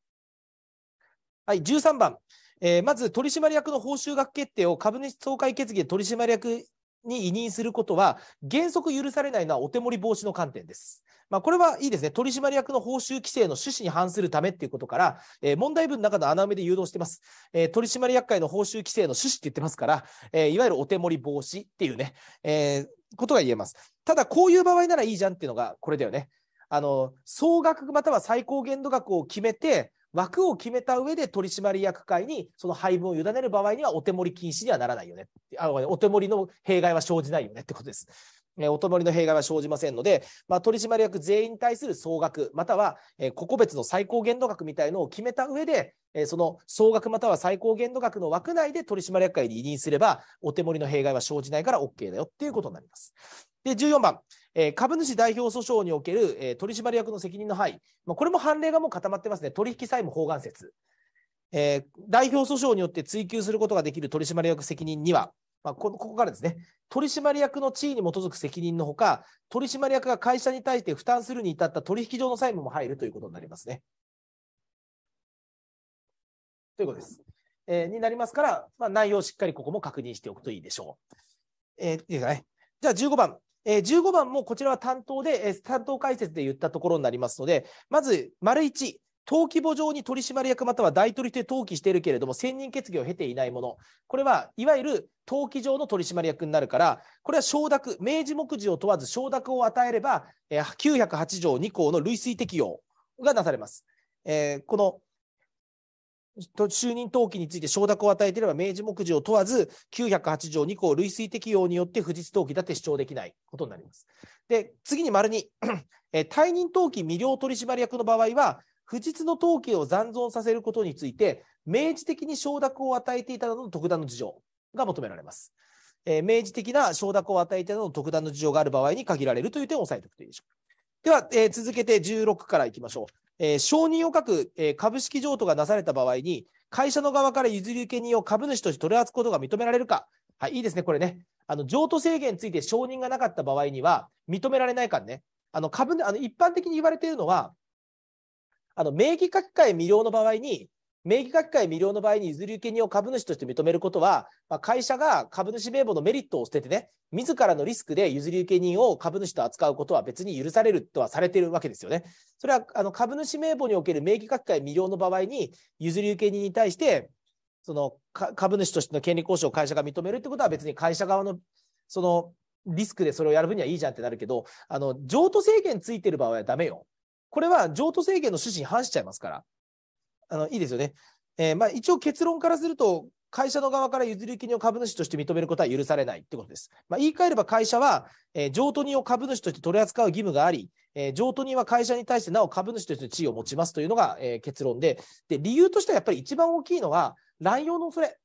はい、13番。えー、まず取締役の報酬額決定を株主総会決議で取締役に委任することは原則許されないのはお手盛り防止の観点です。まあ、これはいいですね、取締役の報酬規制の趣旨に反するためっていうことから、えー、問題文の中の穴埋めで誘導してます、えー、取締役会の報酬規制の趣旨って言ってますから、えー、いわゆるお手盛り防止っていうね、えことが言えます。ただ、こういう場合ならいいじゃんっていうのがこれだよね。あの総額または最高限度額を決めて、枠を決めた上で取締役会にその配分を委ねる場合にはお手盛り禁止にはならないよね。あお手盛りの弊害は生じないよねってことです。えお手盛りの弊害は生じませんので、まあ、取締役全員に対する総額、または、え個々別の最高限度額みたいのを決めた上で、えその総額または最高限度額の枠内で取締役会に委任すれば、お手盛りの弊害は生じないから OK だよっていうことになります。で、14番。えー、株主代表訴訟における、えー、取締役の責任の範囲、まあ、これも判例がもう固まってますね、取引債務包含説、えー、代表訴訟によって追及することができる取締役責任には、まあ、ここからですね、取締役の地位に基づく責任のほか、取締役が会社に対して負担するに至った取引上の債務も入るということになりますね。ということです。えー、になりますから、まあ、内容をしっかりここも確認しておくといいでしょう。えー、いいですかね。じゃあ15番、えー、15番もこちらは担当で、えー、担当解説で言ったところになりますので、まず、丸1、登記簿上に取締役または大取手登記しているけれども、専任決議を経ていないもの、これはいわゆる登記上の取締役になるから、これは承諾、明示目次を問わず承諾を与えれば、えー、908条2項の類推適用がなされます。えー、この就任登記について承諾を与えていれば明示目次を問わず、908条2項類推適用によって不実登記だって主張できないことになります。で、次に丸2、え退任登記未了取締役の場合は、不実の登記を残存させることについて、明示的に承諾を与えていたなどの特段の事情が求められます。え明示的な承諾を与えていたなどの特段の事情がある場合に限られるという点を押さえておくといいでしょう。では、えー、続けて16からいきましょう。えー、承認を書く、えー、株式譲渡がなされた場合に、会社の側から譲り受け人を株主として取り扱うことが認められるか、はい、いいですね、これね、あの譲渡制限について承認がなかった場合には、認められないからね、あの株あの一般的に言われているのは、あの名義書き換え未了の場合に、名義書き換え未了の場合に譲り受け人を株主として認めることは、まあ、会社が株主名簿のメリットを捨ててね、自らのリスクで譲り受け人を株主と扱うことは別に許されるとはされているわけですよね。それはあの株主名簿における名義書き換え未了の場合に、譲り受け人に対して、その株主としての権利交渉を会社が認めるってことは別に会社側のそのリスクでそれをやる分にはいいじゃんってなるけど、あの譲渡制限ついてる場合はだめよ。これは譲渡制限の趣旨に反しちゃいますから。あのいいですよね。えー、まあ、一応結論からすると、会社の側から譲り受けを株主として認めることは許されないということです。まあ、言い換えれば会社は、えー、譲渡人を株主として取り扱う義務があり、えー、譲渡人は会社に対してなお株主としての地位を持ちますというのが、えー、結論でで、理由としてはやっぱり一番大きいのは、乱用の恐れ。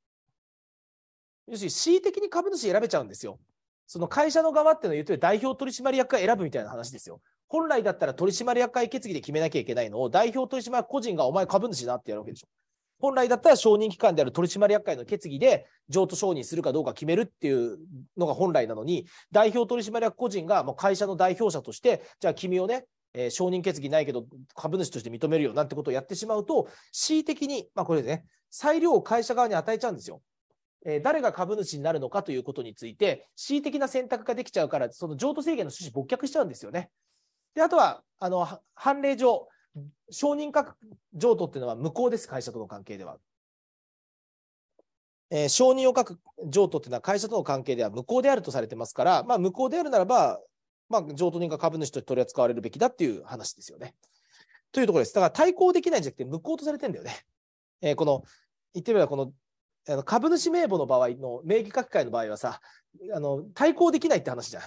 要するに恣意的に株主選べちゃうんですよ。その会社の側っていうのを言うと代表取締役が選ぶみたいな話ですよ。本来だったら取締役会決議で決めなきゃいけないのを代表取締役個人がお前株主だってやるわけでしょ。本来だったら承認機関である取締役会の決議で譲渡承認するかどうか決めるっていうのが本来なのに、代表取締役個人がもう会社の代表者として、じゃあ君をね、えー、承認決議ないけど株主として認めるよなんてことをやってしまうと、恣意的に、まあこれね、裁量を会社側に与えちゃうんですよ。え誰が株主になるのかということについて、恣意的な選択ができちゃうから、その譲渡制限の趣旨、没却しちゃうんですよね。であとはあの判例上、承認各譲渡っていうのは無効です、会社との関係では。えー、承認を書く譲渡っていうのは会社との関係では無効であるとされてますから、まあ、無効であるならば、まあ、譲渡人が株主として取り扱われるべきだっていう話ですよね。というところです。だから対抗できないんじゃなくて無効とされてんだよね。えー、この言ってみればこのあの株主名簿の場合の名義書き換えの場合はさあの対抗できないって話じゃん。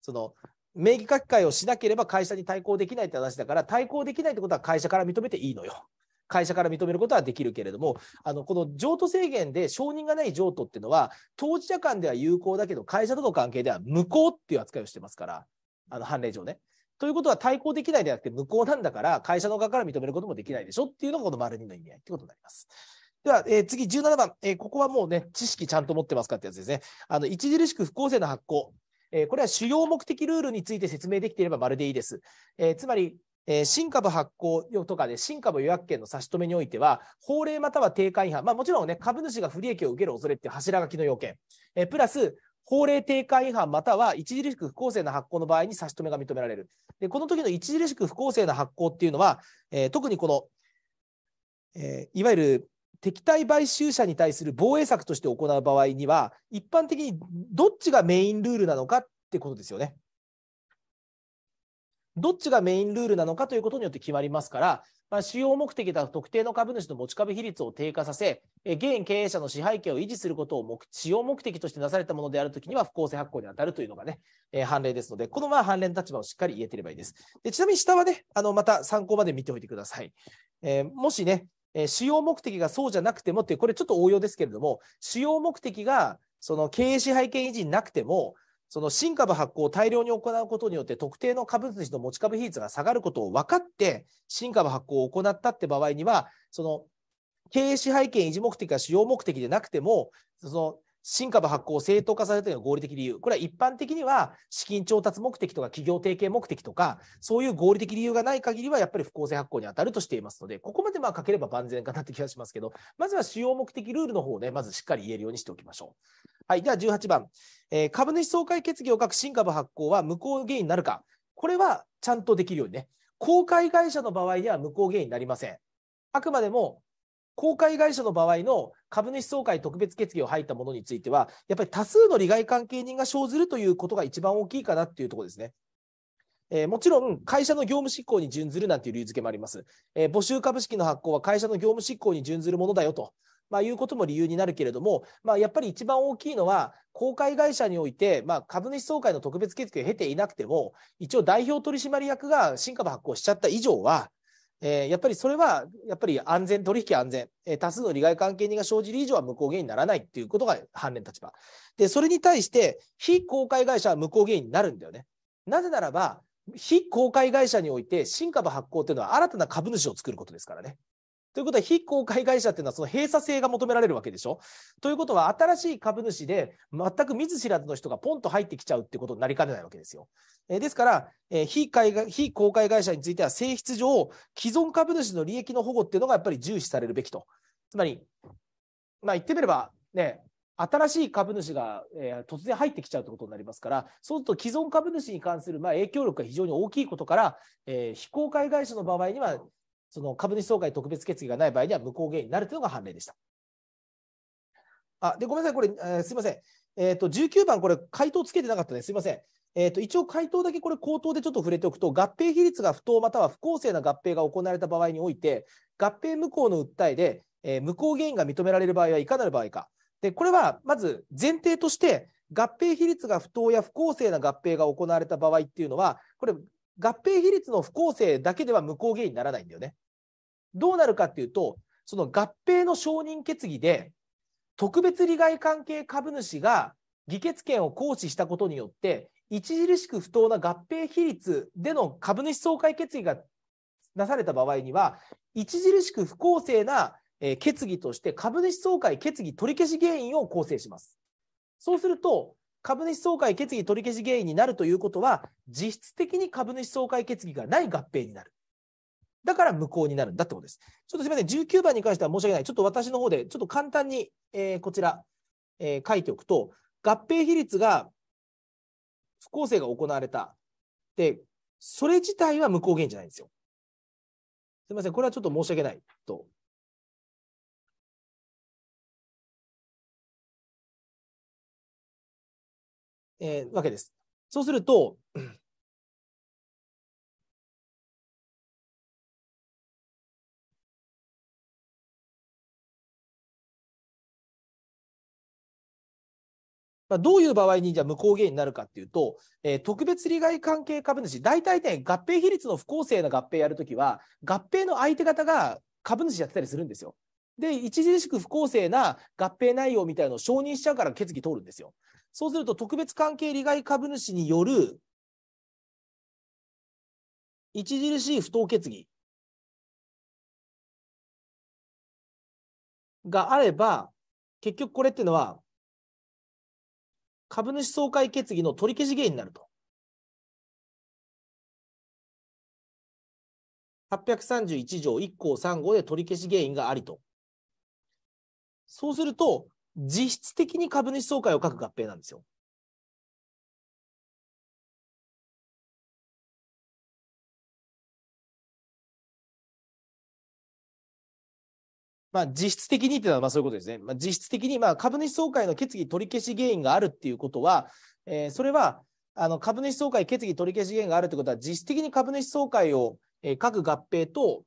その名義書き換えをしなければ会社に対抗できないって話だから対抗できないってことは会社から認めていいのよ。会社から認めることはできるけれどもあのこの譲渡制限で承認がない譲渡っていうのは当事者間では有効だけど会社との関係では無効っていう扱いをしてますからあの判例上ね。ということは対抗できないではなくて無効なんだから会社の側から認めることもできないでしょっていうのがこの丸2の意味合いってことになります。では、えー、次、17番、えー、ここはもうね、知識ちゃんと持ってますかってやつですね。あの、著しく不公正な発行。えー、これは主要目的ルールについて説明できていればまるでいいです。えつまり、え新株発行とかで、新株予約権の差し止めにおいては、法令または定款違反、まあ、もちろんね、株主が不利益を受ける恐れっていう柱書きの要件、えプラス、法令定款違反または著しく不公正な発行の場合に差し止めが認められる。でこの時の著しく不公正な発行っていうのは、え特にこの、えいわゆる敵対買収者に対する防衛策として行う場合には、一般的にどっちがメインルールなのかってことですよね。どっちがメインルールなのかということによって決まりますから、まあ、使用目的だ特定の株主の持ち株比率を低下させ、現経営者の支配権を維持することを使用目的としてなされたものであるときには不公正発行に当たるというのがね、えー、判例ですので、このま判例の立場をしっかり言えてればいいです。でちなみに下はね、あのまた参考まで見ておいてください。えー、もしね、えー、使用目的がそうじゃなくてもってこれちょっと応用ですけれども、使用目的がその経営支配権維持になくても、その新株発行を大量に行うことによって特定の株主の持ち株比率が下がることを分かって新株発行を行ったって場合にはその経営支配権維持目的が主要目的でなくてもその新株発行を正当化されているのが合理的理由。これは一般的には資金調達目的とか企業提携目的とか、そういう合理的理由がない限りはやっぱり不公正発行に当たるとしていますので、ここまでまあ書ければ万全かなって気がしますけど、まずは主要目的ルールの方をね、まずしっかり言えるようにしておきましょう。はい、では18番、えー、株主総会決議を書く新株発行は無効原因になるか。これはちゃんとできるようにね。公開会社の場合では無効原因になりません。あくまでも公開会社の場合の株主総会特別決議を入ったものについては、やっぱり多数の利害関係人が生ずるということが一番大きいかなっていうところですね。えー、もちろん、会社の業務執行に準ずるなんていう理由付けもあります。えー、募集株式の発行は会社の業務執行に準ずるものだよと。まあ、いうことも理由になるけれども、まあ、やっぱり一番大きいのは、公開会社において、まあ、株主総会の特別決議を経ていなくても、一応代表取締役が新株発行しちゃった以上は、えー、やっぱりそれは、やっぱり安全、取引安全、えー、多数の利害関係人が生じる以上は無効原因にならないっていうことが反連立場。で、それに対して、非公開会社は無効原因になるんだよね。なぜならば、非公開会社において、新株発行っていうのは新たな株主を作ることですからね。ということは非公開会社っていうのはその閉鎖性が求められるわけでしょということは新しい株主で全く見ず知らずの人がポンと入ってきちゃうってことになりかねないわけですよ。えですから、え非会非公開会社については性質上既存株主の利益の保護っていうのがやっぱり重視されるべきと。つまり、まあ、言ってみればね、新しい株主が、え突然入ってきちゃうということになりますから、そうすると既存株主に関する、ま影響力が非常に大きいことから、え非公開会社の場合には、その株主総会特別決議がない場合には無効原因になるというのが判例でした。あでごめんなさい、これ、えー、すみません、えーと、19番、これ、回答つけてなかったです、すみません。えーと、と一応、回答だけこれ、口頭でちょっと触れておくと、合併比率が不当または不公正な合併が行われた場合において、合併無効の訴えで、えー、無効原因が認められる場合はいかなる場合か。でこれはまず前提として合併比率が不当や不公正な合併が行われた場合っていうのは、これ、合併比率の不公正だけでは無効原因にならないんだよね。どうなるかっていうと、その合併の承認決議で、特別利害関係株主が議決権を行使したことによって、著しく不当な合併比率での株主総会決議がなされた場合には、著しく不公正な決議として株主総会決議取り消し原因を構成します。そうすると、株主総会決議取り消し原因になるということは、実質的に株主総会決議がない合併になる。だから無効になるんだってことです。ちょっとすみません、19番に関しては申し訳ない。ちょっと私の方で、ちょっと簡単に、えー、こちら、えー、書いておくと、合併比率が不公正が行われた。で、それ自体は無効原因じゃないんですよ。すみません、これはちょっと申し訳ないとえー、わけです。そうすると、まあ、どういう場合にじゃあ無効原因になるかっていうと、えー、特別利害関係株主、大体ね、合併比率の不公正な合併やるときは、合併の相手方が株主やってたりするんですよ。で、著しく不公正な合併内容みたいのを承認しちゃうから決議通るんですよ。そうすると、特別関係利害株主による、著しい不当決議があれば、結局これっていうのは、株主総会決議の取り消し原因になると。831条1項3号で取り消し原因がありと。そうすると、実質的に株主総会を書く合併なんですよ。まあ、実質的にっていうのはまあそういうことですね。まあ、実質的にまあ株主総会の決議取り消し原因があるっていうことは、えー、それはあの株主総会決議取り消し原因があるってことは、実質的に株主総会を、えー、各合併と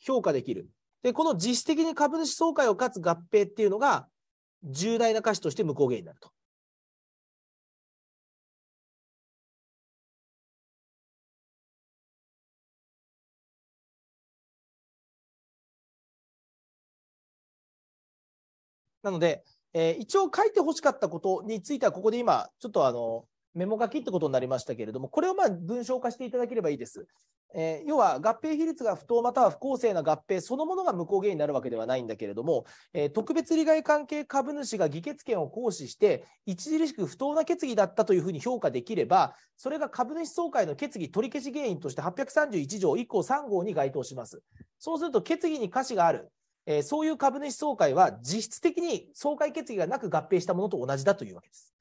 評価できる。で、この実質的に株主総会を勝つ合併っていうのが、重大な瑕疵として無効原因になると。なので、えー、一応書いてほしかったことについては、ここで今、ちょっとあの、メモ書きってことになりましたけれども、これをまあ文章化していただければいいです。えー、要は合併比率が不当または不公正な合併そのものが無効原因になるわけではないんだけれども、えー、特別利害関係株主が議決権を行使して著しく不当な決議だったというふうに評価できればそれが株主総会の決議取り消し原因として831条1項3号に該当しますそうすると決議に瑕疵がある、えー、そういう株主総会は実質的に総会決議がなく合併したものと同じだというわけです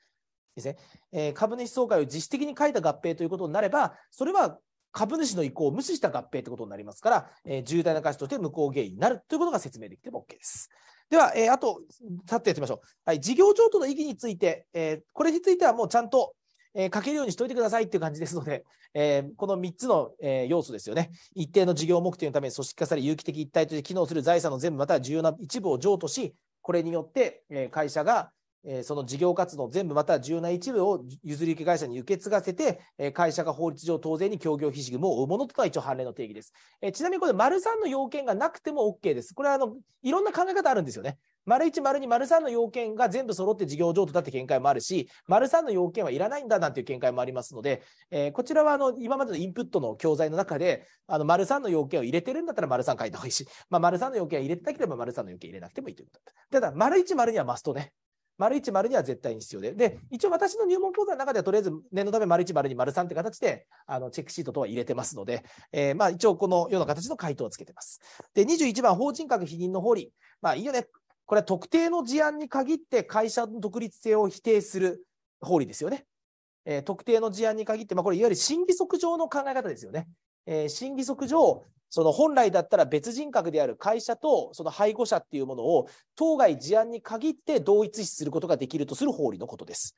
ですね、えー、株主総会を自主的に書いた合併ということになれば、それは株主の意向を無視した合併ということになりますから、えー、重大な価値として無効原因になるということが説明できても OK です。では、えー、あと、さてやってみましょう。はい、事業譲渡の意義について、えー、これについてはもうちゃんと、えー、書けるようにしておいてくださいっていう感じですので、えー、この3つの、えー、要素ですよね。一定の事業目的のために組織化され、有機的一体として機能する財産の全部または重要な一部を譲渡し、これによって、えー、会社がえー、その事業活動全部また重要な一部を譲り受け会社に受け継がせて、えー、会社が法律上当然に協業費義務を負うものとは一応判例の定義です。えー、ちなみにこれ、丸三の要件がなくても OK です。これはあのいろんな考え方あるんですよね。丸一、丸二、丸三の要件が全部揃って事業譲渡だって見解もあるし、丸三の要件はいらないんだなんていう見解もありますので、えー、こちらはあの今までのインプットの教材の中で、あの丸三の要件を入れてるんだったら丸三書いた方がいいし、まあ、丸三の要件は入れてなければ丸三の要件入れなくてもいいということだ。ただ、丸一、丸二はマストね。丸一丸2は絶対に必要で、で、一応私の入門講座の中では、とりあえず念のため丸1、丸2、丸3って形で、あの、チェックシート等は入れてますので、えー、まあ一応このような形の回答をつけてます。で、21番、法人格否認の法理。まあいいよね。これは特定の事案に限って会社の独立性を否定する法理ですよね。えー、特定の事案に限って、まあこれいわゆる審議則上の考え方ですよね。えー、則上、その本来だったら別人格である会社とその配偶者っていうものを当該事案に限って同一視することができるとする法理のことです。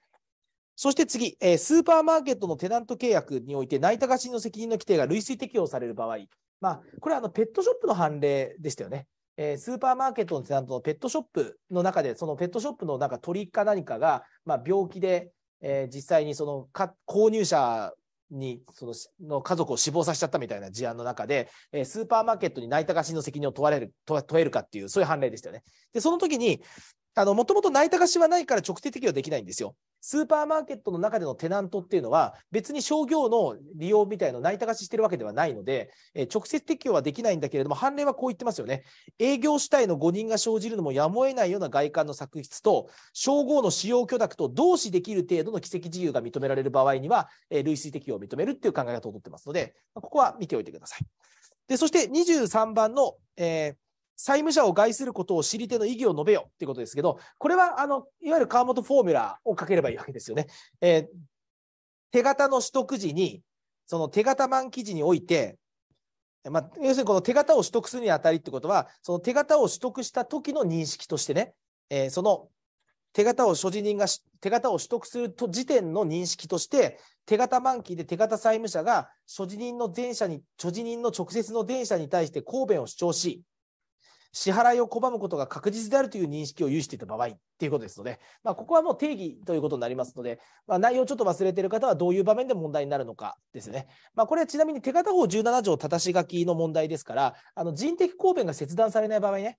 そして次、えスーパーマーケットのテナント契約において、内田貸しの責任の規定が累積適用される場合、まあ、これはあのペットショップの判例でしたよね。えスーパーマーケットのテナントのペットショップの中で、そのペットショップのなんか鳥か何かが、まあ、病気で、え実際にその購入者に、その、の家族を死亡させちゃったみたいな事案の中で、えー、スーパーマーケットに泣いたがしの責任を問われる、問えるかっていう、そういう判例でしたよね。で、その時に、あの、もともと泣いたがしはないから直接適用できないんですよ。スーパーマーケットの中でのテナントっていうのは、別に商業の利用みたいのをないたがししてるわけではないので、え直接適用はできないんだけれども、判例はこう言ってますよね。営業主体の誤認が生じるのもやむを得ないような外観の作出と、称号の使用許諾と同視できる程度の奇跡自由が認められる場合には、え類推適用を認めるっていう考え方をとってますので、ここは見ておいてください。で、そして23番の、えー債務者を害することを知り手の意義を述べよっていうことですけど、これは、あの、いわゆる川本フォーミュラをかければいいわけですよね。えー、手形の取得時に、その手形満期時において、まあ、要するにこの手形を取得するにあたりってことは、その手形を取得した時の認識としてね、えー、その手形を所持人が手形を取得すると時点の認識として、手形満期で手形債務者が所持人の前者に、所持人の直接の前者に対して抗弁を主張し、支払いを拒むことが確実であるという認識を有していた場合ということですので、まあ、ここはもう定義ということになりますので、まあ、内容ちょっと忘れている方はどういう場面で問題になるのかですね。まあ、これはちなみに手形法17条たたし書きの問題ですから、あの人的公弁が切断されない場合ね、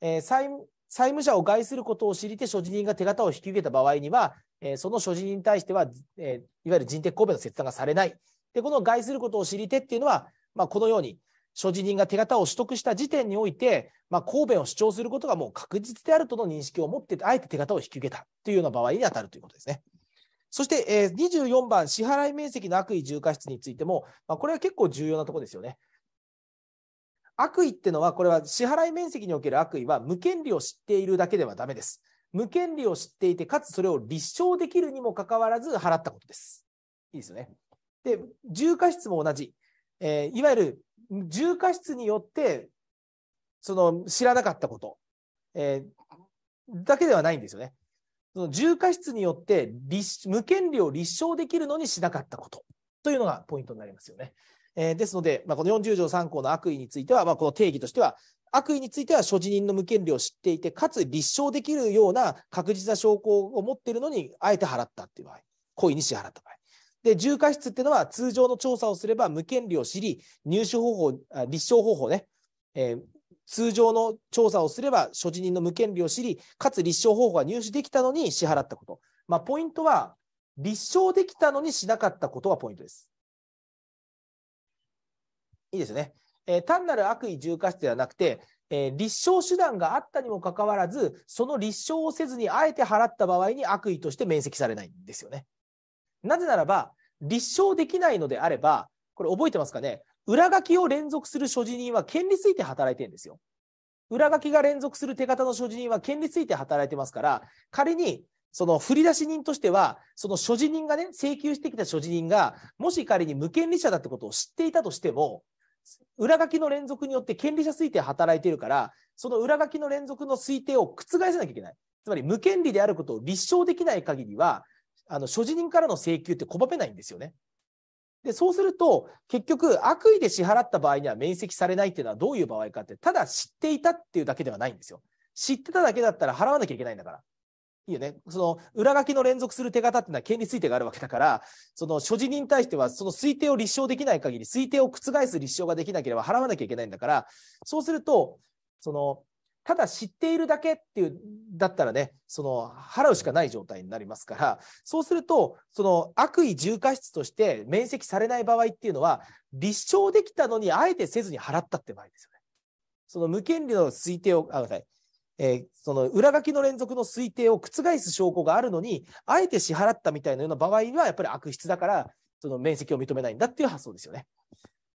えー、債債務者を害することを知りて所持人が手形を引き受けた場合には、えー、その所持人に対しては、えー、いわゆる人的公弁の切断がされない。で、この害することを知りてっていうのは、まあ、このように、所持人が手形を取得した時点において、まあ、公弁を主張することがもう確実であるとの認識を持ってあえて手形を引き受けたというような場合に当たるということですね。そして、えー、24番、支払い面積の悪意重過失についても、まあ、これは結構重要なところですよね。悪意っていうのは、これは支払い面積における悪意は、無権利を知っているだけではだめです。無権利を知っていて、かつそれを立証できるにもかかわらず払ったことです。いいですよね。で、重過失も同じ。えー、いわゆる重過失によって、その知らなかったこと、えー、だけではないんですよね。その重過失によって無権利を立証できるのにしなかったことというのがポイントになりますよね。えー、ですので、まあ、この40条3項の悪意については、まあ、この定義としては、悪意については所持人の無権利を知っていて、かつ立証できるような確実な証拠を持っているのに、あえて払ったっていう場合、故意に支払った場合。で、重過失っていうのは通常の調査をすれば無権利を知り、入手方法、立証方法ね、えー、通常の調査をすれば所持人の無権利を知り、かつ立証方法が入手できたのに支払ったこと。まあ、ポイントは、立証できたのにしなかったことがポイントです。いいですね。えー、単なる悪意重過失ではなくて、えー、立証手段があったにもかかわらず、その立証をせずにあえて払った場合に悪意として免責されないんですよね。なぜならば、立証できないのであれば、これ覚えてますかね裏書きを連続する所持人は権利ついて働いてるんですよ。裏書きが連続する手形の所持人は権利ついて働いてますから、仮にその振り出し人としては、その所持人がね、請求してきた所持人が、もし仮に無権利者だってことを知っていたとしても、裏書きの連続によって権利者推定働いているから、その裏書きの連続の推定を覆さなきゃいけない。つまり無権利であることを立証できない限りは、あの所持人からの請求って拒めないんですよね。で、そうすると、結局、悪意で支払った場合には免責されないっていうのはどういう場合かって、ただ知っていたっていうだけではないんですよ。知ってただけだったら払わなきゃいけないんだから。いいよね。その、裏書きの連続する手形っていうのは権利推定があるわけだから、その、所持人に対しては、その推定を立証できない限り、推定を覆す立証ができなければ払わなきゃいけないんだから、そうすると、その、ただ知っているだけっていう、だったらね、その払うしかない状態になりますから、そうすると、その悪意重過失として免責されない場合っていうのは、立証できたのにあえてせずに払ったって場合ですよね。その無権利の推定を、あ、ごめんなさい。えー、その裏書きの連続の推定を覆す証拠があるのに、あえて支払ったみたいなような場合には、やっぱり悪質だから、その免責を認めないんだっていう発想ですよね。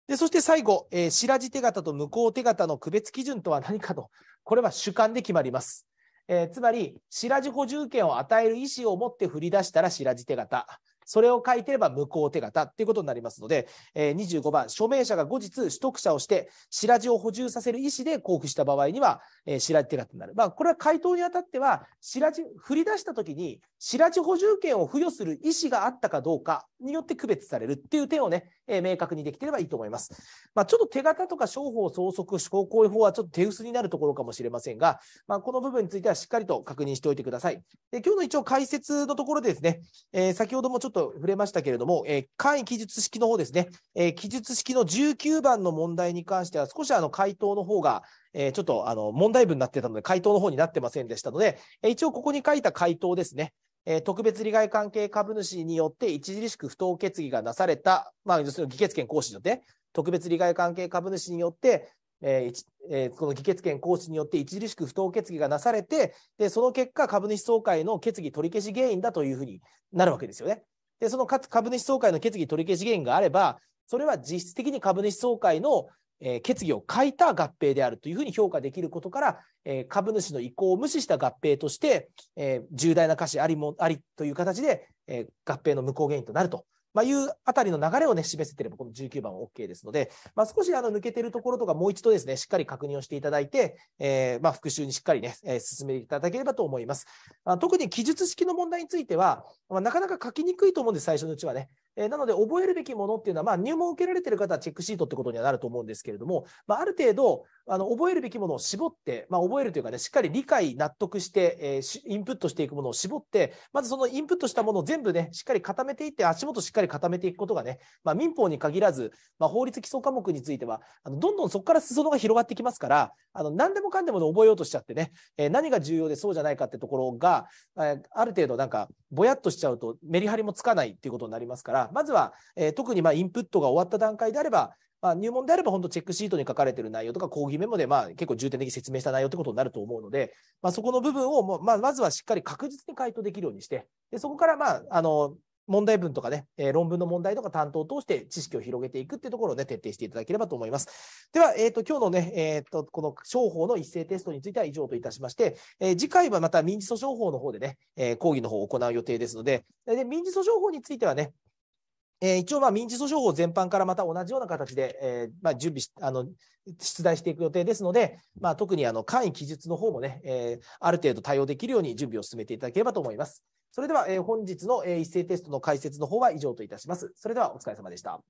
で、そして最後、えー、白地手形と無効手形の区別基準とは何かと、これは主観で決まります。えー、つまり、白地補充権を与える意思を持って振り出したら白地手形。それを書いてれば無効手形っていうことになりますので、えー、25番、署名者が後日取得者をして、白地を補充させる意思で交付した場合には、えー、白地手形になる。まあ、これは回答にあたっては、白地、振り出した時に、白地補充権を付与する意思があったかどうかによって区別されるっていう点をね、えー、明確にできてればいいと思います。まあ、ちょっと手形とか商法相続、商行為法はちょっと手薄になるところかもしれませんが、まあ、この部分についてはしっかりと確認しておいてください。で今日の一応解説のところでですね、えー、先ほどもちょっと触れましたけれども、えー、簡易記述式の方ですね、え記述式の19番の問題に関しては少しあの回答の方が、えー、ちょっとあの問題文になってたので、回答の方になってませんでしたので、えー、一応ここに書いた回答ですね。えー、特別利害関係株主によって著しく不当決議がなされた、まあ、要するに議決権行使によって、特別利害関係株主によって、えーえー、この議決権行使によって著しく不当決議がなされてで、その結果、株主総会の決議取り消し原因だというふうになるわけですよね。で、その株主総会の決議取り消し原因があれば、それは実質的に株主総会のえー、決議を書いた合併であるというふうに評価できることから、えー、株主の意向を無視した合併として、えー、重大な瑕疵ありありという形で、え合併の無効原因となると。まあ、いうあたりの流れをね、示せていれば、この19番は OK ですので、まあ、少しあの抜けているところとか、もう一度ですね、しっかり確認をしていただいて、えまあ、復習にしっかりね、え進めていただければと思います。あ特に記述式の問題については、まあ、なかなか書きにくいと思うんです、最初のうちはね。えなので、覚えるべきものっていうのは、まあ、入門を受けられている方はチェックシートってことにはなると思うんですけれども、まあ、ある程度、あの、覚えるべきものを絞って、まあ、覚えるというかね、しっかり理解、納得して、えー、インプットしていくものを絞って、まずそのインプットしたものを全部ね、しっかり固めていって、足元しっかり固めていくことがね、まあ、民法に限らず、まあ、法律基礎科目については、あの、どんどんそこから裾野が広がってきますから、あの、何でもかんでもね、覚えようとしちゃってね、えー、何が重要でそうじゃないかってところが、えー、ある程度なんか、ぼやっとしちゃうと、メリハリもつかないっていうことになりますから、まずは、えー、特にまあインプットが終わった段階であれば、まあ、入門であれば本当チェックシートに書かれている内容とか講義メモでまあ結構重点的に説明した内容ということになると思うので、まあ、そこの部分をも、まあ、まずはしっかり確実に回答できるようにしてでそこからまああの問題文とかね、えー、論文の問題とか担当を通して知識を広げていくっていうところをね、徹底していただければと思います。では、えっ、ー、と、今日のね、えっ、ー、と、この商法の一斉テストについては以上といたしまして、えー、次回はまた民事訴訟法の方でね、えー、講義の方を行う予定ですので、で民事訴訟法についてはね、えー、一応、まあ、民事訴訟法全般からまた同じような形で、えーまあ、準備しあの出題していく予定ですので、まあ、特にあの簡易記述の方もね、えー、ある程度対応できるように準備を進めていただければと思います。それでは、えー、本日の、えー、一斉テストの解説の方は以上といたします。それではお疲れ様でした。